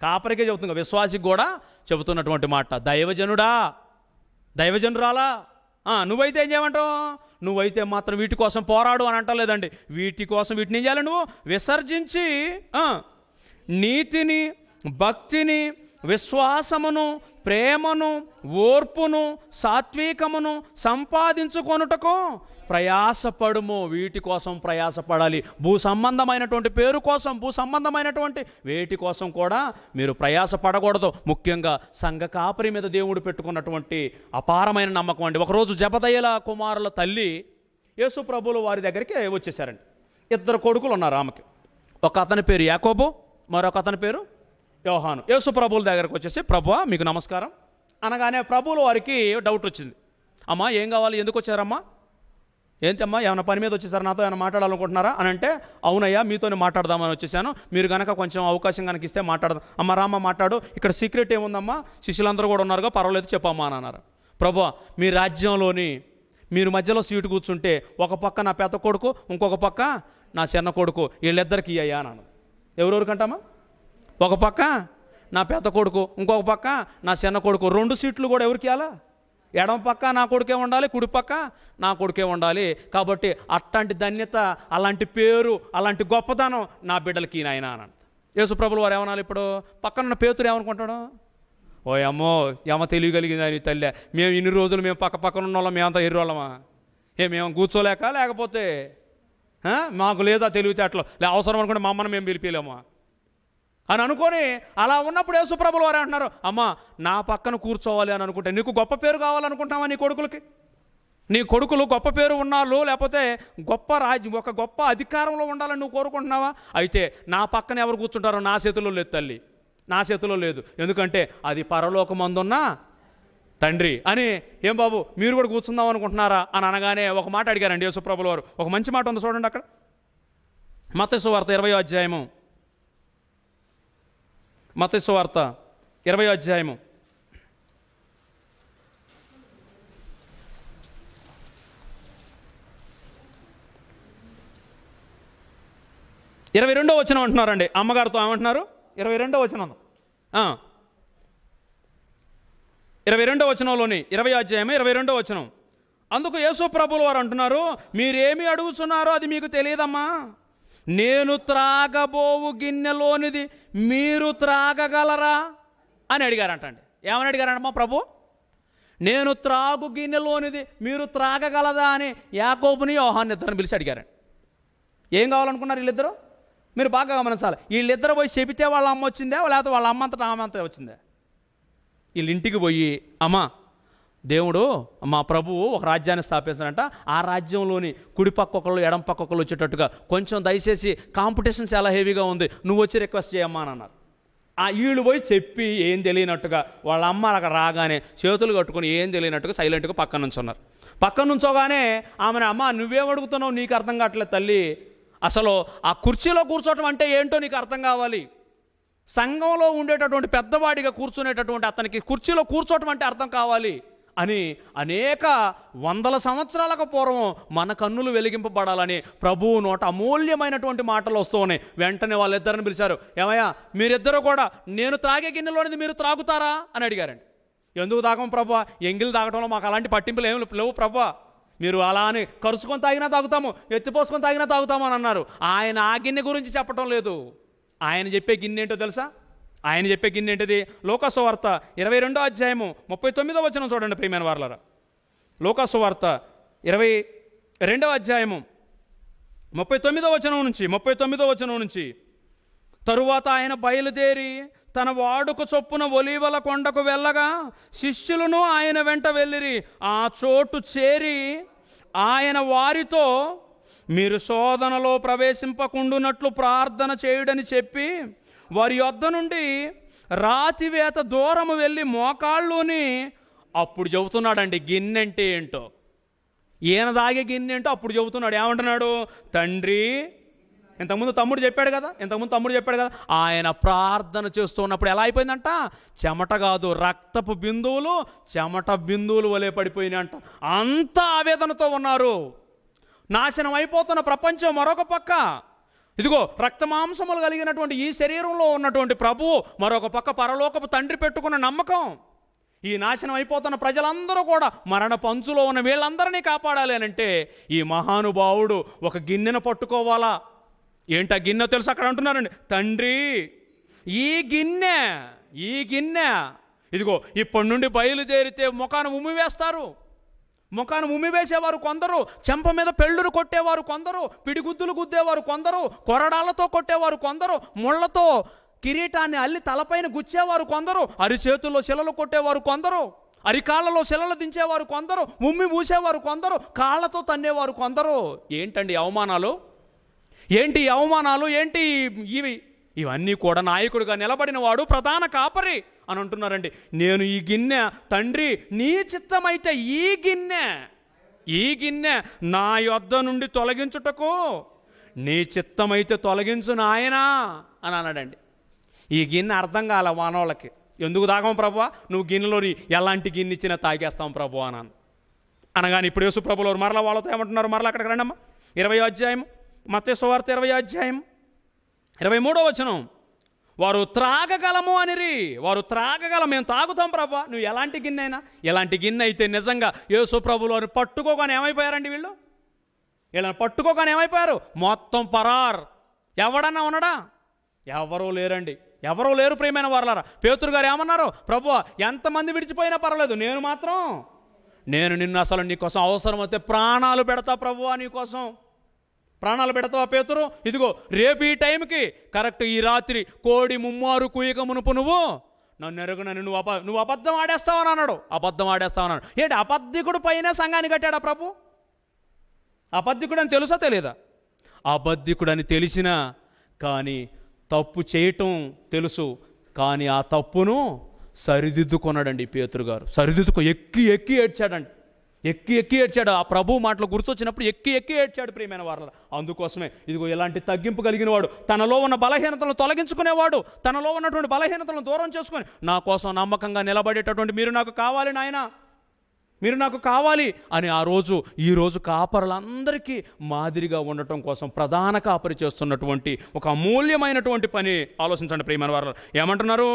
కాపరికే చెబుతుంది విశ్వాసికి కూడా చెబుతున్నటువంటి మాట దైవజనుడా దైవజనురాలా నువ్వైతే ఏం చేయమంటావు నువ్వైతే మాత్రం వీటి కోసం పోరాడు అని అంటలేదండి వీటి కోసం వీటిని ఏం చేయాలి నువ్వు విసర్జించి నీతిని భక్తిని విశ్వాసమును ప్రేమను ఓర్పును సాత్వికమును సంపాదించుకొనుటకు ప్రయాసపడుము వీటి కోసం ప్రయాసపడాలి భూ సంబంధమైనటువంటి పేరు కోసం భూ సంబంధమైనటువంటి వేటి కోసం కూడా మీరు ప్రయాసపడకూడదు ముఖ్యంగా సంఘ కాపరి మీద దేవుడు పెట్టుకున్నటువంటి అపారమైన నమ్మకం అండి ఒకరోజు జపదయ్యల కుమారుల తల్లి యేసు ప్రభులు వారి దగ్గరికి వచ్చేసారండి ఇద్దరు కొడుకులు ఉన్నారు ఆమెకి ఒక అతని పేరు యాకోబో మరొక అతని పేరు యోహాను యేసు ప్రభుల దగ్గరకు వచ్చేసి ప్రభు మీకు నమస్కారం అనగానే ప్రభువుల వారికి డౌట్ వచ్చింది అమ్మా ఏం కావాలి ఎందుకు వచ్చారమ్మా ఏంటమ్మా ఏమైనా పని మీద వచ్చేసారు నాతో ఏమైనా మాట్లాడాలనుకుంటున్నారా అని అంటే అవునయ్యా మీతోనే మాట్లాడదామని వచ్చేసాను మీరు కనుక కొంచెం అవకాశం కనుక ఇస్తే మాట్లాడదాం అమ్మ రామ్మ మాట్లాడు ఇక్కడ సీక్రెట్ ఏముందమ్మా శిష్యులందరూ కూడా ఉన్నారుగా పర్వాలేదు చెప్పమ్మా అని అన్నారు ప్రభు మీ రాజ్యంలోని మీరు మధ్యలో సీటు కూర్చుంటే ఒక పక్క నా పెద్ద కొడుకు ఇంకొక పక్క నా చిన్న కొడుకు వీళ్ళిద్దరికి అయ్యా అన్నాను ఎవరెవరికంటమ్మా ఒక పక్క నా పెద్ద కొడుకు ఇంకొక పక్క నా చిన్న కొడుకు రెండు సీట్లు కూడా ఎవరికి అలా ఎడమ పక్క నా కొడుకే ఉండాలి కుడి పక్క నా కొడుకే ఉండాలి కాబట్టి అట్లాంటి ధన్యత అలాంటి పేరు అలాంటి గొప్పతనం నా బిడ్డలకి నాయన అని యేసుప్రభులు వారు ఏమన్నా ఇప్పుడు పక్కనున్న పేతురు ఏమనుకుంటాడు ఓ ఏమో ఏమ తెలియగలిగింది అని తల్లి మేము ఇన్ని రోజులు మేము పక్క పక్కన ఉన్న వాళ్ళం మేమంతా వాళ్ళమా ఏ మేము కూర్చోలేక లేకపోతే మాకు లేదా తెలివితేటలు అవసరం అనుకుంటే మమ్మల్ని మేము పిలిపిలేమా అని అనుకొని అలా ఉన్నప్పుడు యేసుప్రభులు వారు అంటున్నారు అమ్మ నా పక్కన కూర్చోవాలి అని అనుకుంటే నీకు గొప్ప పేరు కావాలనుకుంటావా నీ కొడుకులకి నీ కొడుకులు గొప్ప పేరు ఉన్నాళ్ళు లేకపోతే గొప్ప రాజ్యం ఒక గొప్ప అధికారంలో ఉండాలని నువ్వు కోరుకుంటున్నావా అయితే నా పక్కన ఎవరు కూర్చుంటారో నా చేతిలో లేదు తల్లి నా చేతిలో లేదు ఎందుకంటే అది పరలోకమందున్న తండ్రి అని ఏం బాబు మీరు కూడా కూర్చుందాం అనుకుంటున్నారా అని అనగానే ఒక మాట అడిగారండి యేసుప్రభులు వారు ఒక మంచి మాట ఉంది చూడండి అక్కడ మతస్సు వార్త ఇరవై అధ్యాయము మతస్సు వార్త ఇరవై అధ్యాయము ఇరవై రెండో వచనం అంటున్నారండి అమ్మగారితో ఏమంటున్నారు ఇరవై రెండో వచనం ఇరవై రెండో వచనంలోని ఇరవై అధ్యాయం ఇరవై రెండో వచనం అందుకు యేసు ప్రభులు వారు అంటున్నారు మీరేమి అడుగుతున్నారో అది మీకు తెలియదమ్మా నేను త్రాగబోవు గిన్నెలోనిది మీరు త్రాగగలరా అని అడిగారంటండి ఏమని అడిగారంటమ్మా ప్రభు నేను త్రాగు గిన్నెలోనిది మీరు త్రాగగలదా అని యాకోబుని యోహాన్ ఇద్దరిని పిలిచి అడిగారండి ఏం కావాలనుకున్నారు వీళ్ళిద్దరు మీరు బాగా గమనించాలి వీళ్ళిద్దరు పోయి చెబితే వాళ్ళ అమ్మ వచ్చిందా లేకపోతే వాళ్ళ అమ్మంతటా అంతటా ఆమె అంతా వచ్చిందా వీళ్ళ ఇంటికి పోయి అమ్మా దేవుడు మా ప్రభువు ఒక రాజ్యాన్ని స్థాపించాడంట ఆ రాజ్యంలోని కుడి పక్క ఒకళ్ళు ఎడం పక్క ఒకళ్ళు వచ్చేటట్టుగా కొంచెం దయచేసి కాంపిటీషన్ చాలా హెవీగా ఉంది నువ్వు వచ్చి రిక్వెస్ట్ చేయమ్మా అని అన్నారు ఆ వీళ్ళు పోయి చెప్పి ఏం తెలియనట్టుగా వాళ్ళ అమ్మ అక్కడ రాగానే చేతులు కట్టుకుని ఏం తెలియనట్టుగా సైలెంట్గా పక్కన ఉన్నారు పక్కన నుంచోగానే ఆమె అమ్మ నువ్వేం అడుగుతున్నావు నీకు అర్థం కావట్లేదు తల్లి అసలు ఆ కుర్చీలో కూర్చోవటం అంటే ఏంటో నీకు అర్థం కావాలి సంఘంలో ఉండేటటువంటి పెద్దవాడిగా కూర్చునేటటువంటి అతనికి కుర్చీలో కూర్చోవటం అంటే అర్థం కావాలి అని అనేక వందల సంవత్సరాలకు పూర్వం మన కన్నులు వెలిగింపబడాలని ప్రభువు నోట అమూల్యమైనటువంటి మాటలు వస్తూ ఉన్నాయి వెంటనే వాళ్ళిద్దరిని పిలిచారు ఏమయ్యా మీరిద్దరూ కూడా నేను త్రాగే గిన్నెలోనిది మీరు త్రాగుతారా అని అడిగారండి ఎందుకు తాగము ప్రభు ఎంగిల్ తాగటంలో మాకు అలాంటి పట్టింపులు ఏమి లేవు ప్రభు మీరు అలా అని కరుచుకొని తాగినా తాగుతాము ఎత్తిపోసుకొని తాగినా తాగుతాము అని అన్నారు ఆయన ఆ గిన్నె గురించి చెప్పటం లేదు ఆయన చెప్పే గిన్నె ఏంటో తెలుసా ఆయన చెప్పే గిన్నె ఏంటిది లోకసువార్త ఇరవై రెండో అధ్యాయము ముప్పై తొమ్మిదో వచనం చూడండి ప్రియమైన వార్లరా లోకసువార్త ఇరవై రెండవ అధ్యాయము ముప్పై తొమ్మిదో వచనం నుంచి ముప్పై తొమ్మిదో వచనం నుంచి తరువాత ఆయన బయలుదేరి తన వాడుకు చొప్పున ఒలీవల కొండకు వెళ్ళగా శిష్యులను ఆయన వెంట వెళ్ళిరి ఆ చోటు చేరి ఆయన వారితో మీరు శోధనలో ప్రవేశింపకుండునట్లు ప్రార్థన చేయుడని చెప్పి వారి యొద్ద నుండి రాతివేత దూరము వెళ్ళి మోకాళ్ళుని అప్పుడు చెబుతున్నాడండి గిన్నె అంటే ఏంటో ఈయన తాగే గిన్నె ఏంటో అప్పుడు చెబుతున్నాడు ఏమంటున్నాడు తండ్రి ఇంతకుముందు తమ్ముడు చెప్పాడు కదా ఇంతకుముందు తమ్ముడు చెప్పాడు కదా ఆయన ప్రార్థన చేస్తూ ఉన్నప్పుడు ఎలా అయిపోయిందంట చెమట కాదు రక్తపు బిందువులు చెమట బిందువులు వలె అంట అంత ఆవేదనతో ఉన్నారు నాశనం అయిపోతున్న ప్రపంచం మరొక పక్క ఇదిగో రక్తమాంసములు కలిగినటువంటి ఈ శరీరంలో ఉన్నటువంటి ప్రభువు మరొక పక్క పరలోకపు తండ్రి పెట్టుకున్న నమ్మకం ఈ నాశనం అయిపోతున్న ప్రజలందరూ కూడా మరణ పంచులో ఉన్న వీళ్ళందరినీ కాపాడాలి అని అంటే ఈ మహానుభావుడు ఒక గిన్నెను పట్టుకోవాలా ఏంటా గిన్నె తెలుసు అక్కడ అంటున్నారండి తండ్రి ఈ గిన్నె ఈ గిన్నె ఇదిగో ఇప్పటి నుండి బయలుదేరితే ముఖాన్ని ఉమ్మివేస్తారు వేస్తారు ముఖాన్ని ఉమ్మివేసేవారు కొందరు చెంప మీద పెళ్ళురు కొట్టేవారు కొందరు పిడిగుద్దులు గుద్దేవారు కొందరు కొరడాలతో కొట్టేవారు కొందరు ముళ్లతో కిరీటాన్ని అల్లి తలపైన గుచ్చేవారు కొందరు అరి చేతుల్లో శిలలు కొట్టేవారు కొందరు అరికాళ్ళలో శిలలు దించేవారు కొందరు ఉమ్మి మూసేవారు కొందరు కాళ్ళతో తన్నేవారు కొందరు ఏంటండి అవమానాలు ఏంటి అవమానాలు ఏంటి ఇవి ఇవన్నీ కూడా నాయకుడిగా నిలబడిన వాడు ప్రధాన కాపరి అని అంటున్నారండి నేను ఈ గిన్నె తండ్రి నీ చిత్తమైతే ఈ గిన్నె ఈ గిన్నె నా యొద్ద నుండి తొలగించుటకు నీ చిత్తమైతే తొలగించు నాయనా అని అన్నాడండి ఈ గిన్నె అర్థం కాల మానవులకి ఎందుకు తాగం ప్రభు నువ్వు గిన్నెలోని ఎలాంటి గిన్నె ఇచ్చినా తాగేస్తాం ప్రభు అన్నాను అనగానే ఇప్పుడు యేసు ప్రభులు మరలా వాళ్ళతో ఏమంటున్నారు మరలా అక్కడికి రండమ్మా ఇరవై అధ్యాయం మత్స్య సువార్త ఇరవై అధ్యాయం ఇరవై మూడో వచనం వారు త్రాగగలము అనిరి వారు త్రాగగలం మేము తాగుతాం ప్రభా నువ్వు ఎలాంటి గిన్నె అయినా ఎలాంటి గిన్నె అయితే నిజంగా యేసు ప్రభులు వారు పట్టుకోగానే ఏమైపోయారండి వీళ్ళు వీళ్ళని పట్టుకోగానే ఏమైపోయారు మొత్తం పరార్ ఎవడన్నా ఉన్నాడా ఎవరూ లేరండి ఎవరూ లేరు ప్రియమైన వారులారా పేతురు గారు ఏమన్నారు ప్రభు ఎంతమంది విడిచిపోయినా పర్వాలేదు నేను మాత్రం నేను నిన్ను అసలు నీకోసం అయితే ప్రాణాలు పెడతా ప్రభు నీకోసం ప్రాణాలు పెడతావా పేతురు ఇదిగో రేపు ఈ టైంకి కరెక్ట్ ఈ రాత్రి కోడి ముమ్మారు కుయ్యక మునుపు నువ్వు నన్ను ఎరగనని నువ్వు అప నువ్వు అబద్ధం ఆడేస్తావని అన్నాడు అబద్ధం అన్నాడు ఏంటి అబద్ధికుడు పైన సంఘాన్ని కట్టాడా ప్రభు అబద్ధికుడు అని తెలుసా తెలియదా అబద్ధికుడు అని తెలిసినా కానీ తప్పు చేయటం తెలుసు కానీ ఆ తప్పును సరిదిద్దుకున్నాడండి పేతురు గారు సరిదిద్దుకు ఎక్కి ఎక్కి ఏడ్చాడండి ఎక్కి ఎక్కి ఏడ్చాడు ఆ ప్రభు మాటలు గుర్తొచ్చినప్పుడు ఎక్కి ఎక్కి ఏడ్చాడు ప్రియమైన వారు అందుకోసమే ఇదిగో ఎలాంటి తగ్గింపు కలిగిన వాడు తనలో ఉన్న బలహీనతలను తొలగించుకునేవాడు తనలో ఉన్నటువంటి బలహీనతలను దూరం చేసుకుని నా కోసం నమ్మకంగా నిలబడేటటువంటి మీరు నాకు కావాలి నాయన మీరు నాకు కావాలి అని ఆ రోజు ఈరోజు కాపరులందరికీ మాదిరిగా ఉండటం కోసం ప్రధాన కాపరి చేస్తున్నటువంటి ఒక అమూల్యమైనటువంటి పని ఆలోచించండి ప్రియమైన వారు ఏమంటున్నారు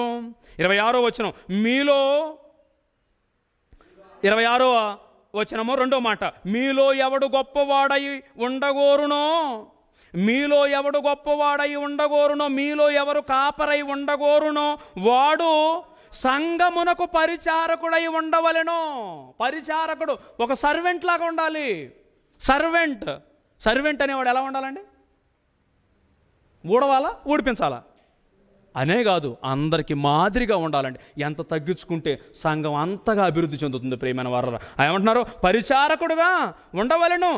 ఇరవై ఆరో వచ్చిన మీలో ఇరవై ఆరో వచనము రెండో మాట మీలో ఎవడు గొప్పవాడై ఉండగోరునో మీలో ఎవడు గొప్పవాడై ఉండగోరునో మీలో ఎవరు కాపరై ఉండగోరునో వాడు సంగమునకు పరిచారకుడై ఉండవలెనో పరిచారకుడు ఒక సర్వెంట్ లాగా ఉండాలి సర్వెంట్ సర్వెంట్ అనేవాడు ఎలా ఉండాలండి ఊడవాలా ఊడిపించాలా అనే కాదు అందరికీ మాదిరిగా ఉండాలండి ఎంత తగ్గించుకుంటే సంఘం అంతగా అభివృద్ధి చెందుతుంది ప్రేమైన వారు ఏమంటున్నారు పరిచారకుడుగా ఉండవలను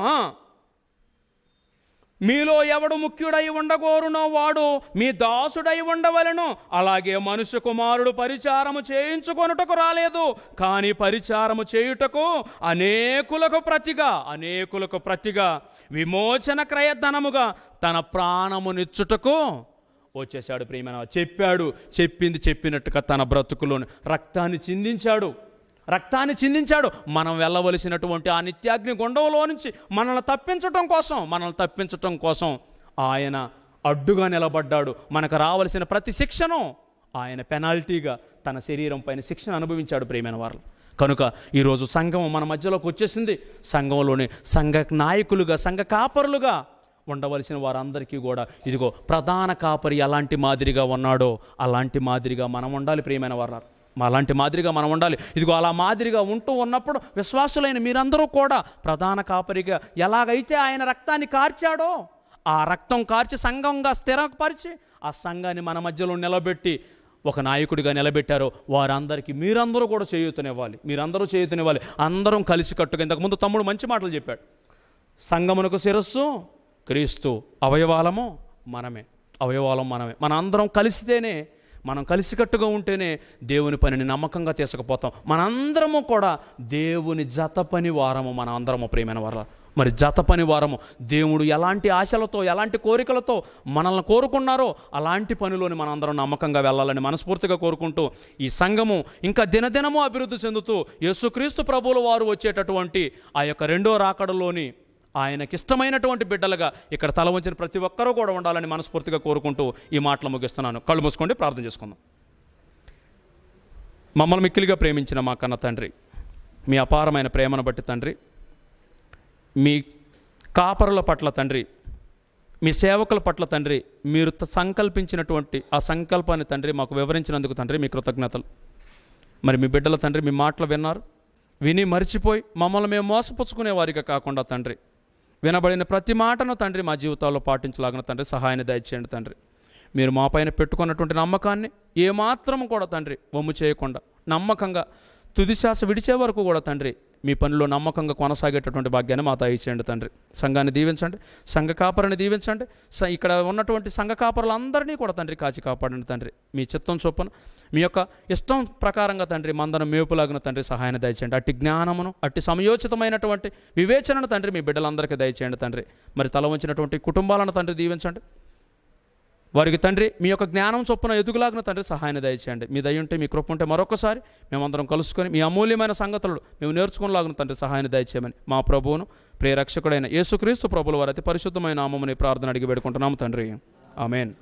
మీలో ఎవడు ముఖ్యుడై ఉండగోరునో వాడు మీ దాసుడై ఉండవలను అలాగే మనుష్య కుమారుడు పరిచారము చేయించుకొనుటకు రాలేదు కానీ పరిచారము చేయుటకు అనేకులకు ప్రతిగా అనేకులకు ప్రతిగా విమోచన క్రయధనముగా తన ప్రాణమునిచ్చుటకు వచ్చేసాడు ప్రియమైన చెప్పాడు చెప్పింది చెప్పినట్టుగా తన బ్రతుకులో రక్తాన్ని చిందించాడు రక్తాన్ని చిందించాడు మనం వెళ్ళవలసినటువంటి ఆ నిత్యాగ్ని గుండంలో నుంచి మనల్ని తప్పించటం కోసం మనల్ని తప్పించటం కోసం ఆయన అడ్డుగా నిలబడ్డాడు మనకు రావలసిన ప్రతి శిక్షను ఆయన పెనాల్టీగా తన శరీరం పైన శిక్షణ అనుభవించాడు ప్రియమైన వారు కనుక ఈరోజు సంఘం మన మధ్యలోకి వచ్చేసింది సంఘంలోని సంఘ నాయకులుగా సంఘ కాపరులుగా ఉండవలసిన వారందరికీ కూడా ఇదిగో ప్రధాన కాపరి అలాంటి మాదిరిగా ఉన్నాడో అలాంటి మాదిరిగా మనం ఉండాలి ప్రియమైన వారు అలాంటి మాదిరిగా మనం ఉండాలి ఇదిగో అలా మాదిరిగా ఉంటూ ఉన్నప్పుడు విశ్వాసులైన మీరందరూ కూడా ప్రధాన కాపరిగా ఎలాగైతే ఆయన రక్తాన్ని కార్చాడో ఆ రక్తం కార్చి సంఘంగా స్థిరపరిచి ఆ సంఘాన్ని మన మధ్యలో నిలబెట్టి ఒక నాయకుడిగా నిలబెట్టారు వారందరికీ మీరందరూ కూడా చేయూతనివ్వాలి మీరందరూ చేయూతనివ్వాలి అందరం కలిసి కట్టుగా ఇంతకుముందు తమ్ముడు మంచి మాటలు చెప్పాడు సంగమునకు శిరస్సు క్రీస్తు అవయవాలము మనమే అవయవాలం మనమే మన అందరం కలిసితేనే మనం కలిసికట్టుగా ఉంటేనే దేవుని పనిని నమ్మకంగా తీసుకుపోతాం మనందరము కూడా దేవుని జత పని వారము మన అందరము ప్రేమైన వార మరి జత పని వారము దేవుడు ఎలాంటి ఆశలతో ఎలాంటి కోరికలతో మనల్ని కోరుకున్నారో అలాంటి పనిలోని మనందరం నమ్మకంగా వెళ్ళాలని మనస్ఫూర్తిగా కోరుకుంటూ ఈ సంఘము ఇంకా దినదినము అభివృద్ధి చెందుతూ యేసుక్రీస్తు ప్రభువుల వారు వచ్చేటటువంటి ఆ యొక్క రెండో రాకడలోని ఆయనకి ఇష్టమైనటువంటి బిడ్డలుగా ఇక్కడ తల వంచిన ప్రతి ఒక్కరూ కూడా ఉండాలని మనస్ఫూర్తిగా కోరుకుంటూ ఈ మాటలు ముగిస్తున్నాను కళ్ళు మూసుకోండి ప్రార్థన చేసుకుందాం మమ్మల్ని మిక్కిలిగా ప్రేమించిన మా కన్న తండ్రి మీ అపారమైన ప్రేమను బట్టి తండ్రి మీ కాపరుల పట్ల తండ్రి మీ సేవకుల పట్ల తండ్రి మీరు సంకల్పించినటువంటి ఆ సంకల్పాన్ని తండ్రి మాకు వివరించినందుకు తండ్రి మీ కృతజ్ఞతలు మరి మీ బిడ్డల తండ్రి మీ మాటలు విన్నారు విని మరిచిపోయి మమ్మల్ని మేము మోసపుచ్చుకునే వారిగా కాకుండా తండ్రి వినబడిన ప్రతి మాటను తండ్రి మా జీవితాల్లో పాటించలాగిన తండ్రి సహాయాన్ని దయచేయండి తండ్రి మీరు మా పైన పెట్టుకున్నటువంటి నమ్మకాన్ని ఏమాత్రం కూడా తండ్రి వమ్ము చేయకుండా నమ్మకంగా తుదిశ్వాస విడిచే వరకు కూడా తండ్రి మీ పనిలో నమ్మకంగా కొనసాగేటటువంటి భాగ్యాన్ని మాతా ఇచ్చేయండి తండ్రి సంఘాన్ని దీవించండి సంఘ కాపరిని దీవించండి ఇక్కడ ఉన్నటువంటి సంఘ కాపరులందరినీ కూడా తండ్రి కాచి కాపాడండి తండ్రి మీ చిత్తం చొప్పున మీ యొక్క ఇష్టం ప్రకారంగా తండ్రి మందన మేపులాగిన తండ్రి సహాయాన్ని దయచేయండి అట్టి జ్ఞానమును అట్టి సమయోచితమైనటువంటి వివేచనను తండ్రి మీ బిడ్డలందరికీ దయచేయండి తండ్రి మరి తల వంచినటువంటి కుటుంబాలను తండ్రి దీవించండి వారికి తండ్రి మీ యొక్క జ్ఞానం చొప్పున ఎదుగులాగిన తండ్రి సహాయాన్ని దయచేయండి మీ దయ ఉంటే మీ కృప ఉంటే మరొకసారి మేమందరం కలుసుకొని మీ అమూల్యమైన సంగతులు మేము నేర్చుకునేలాగిన తండ్రి సహాయాన్ని దయచేయమని మా ప్రభువును ప్రియరక్షకుడైన యేసుక్రీస్తు ప్రభుల అతి పరిశుద్ధమైన నామముని ప్రార్థన అడిగి పెడుకుంటున్నాము తండ్రి ఆమెన్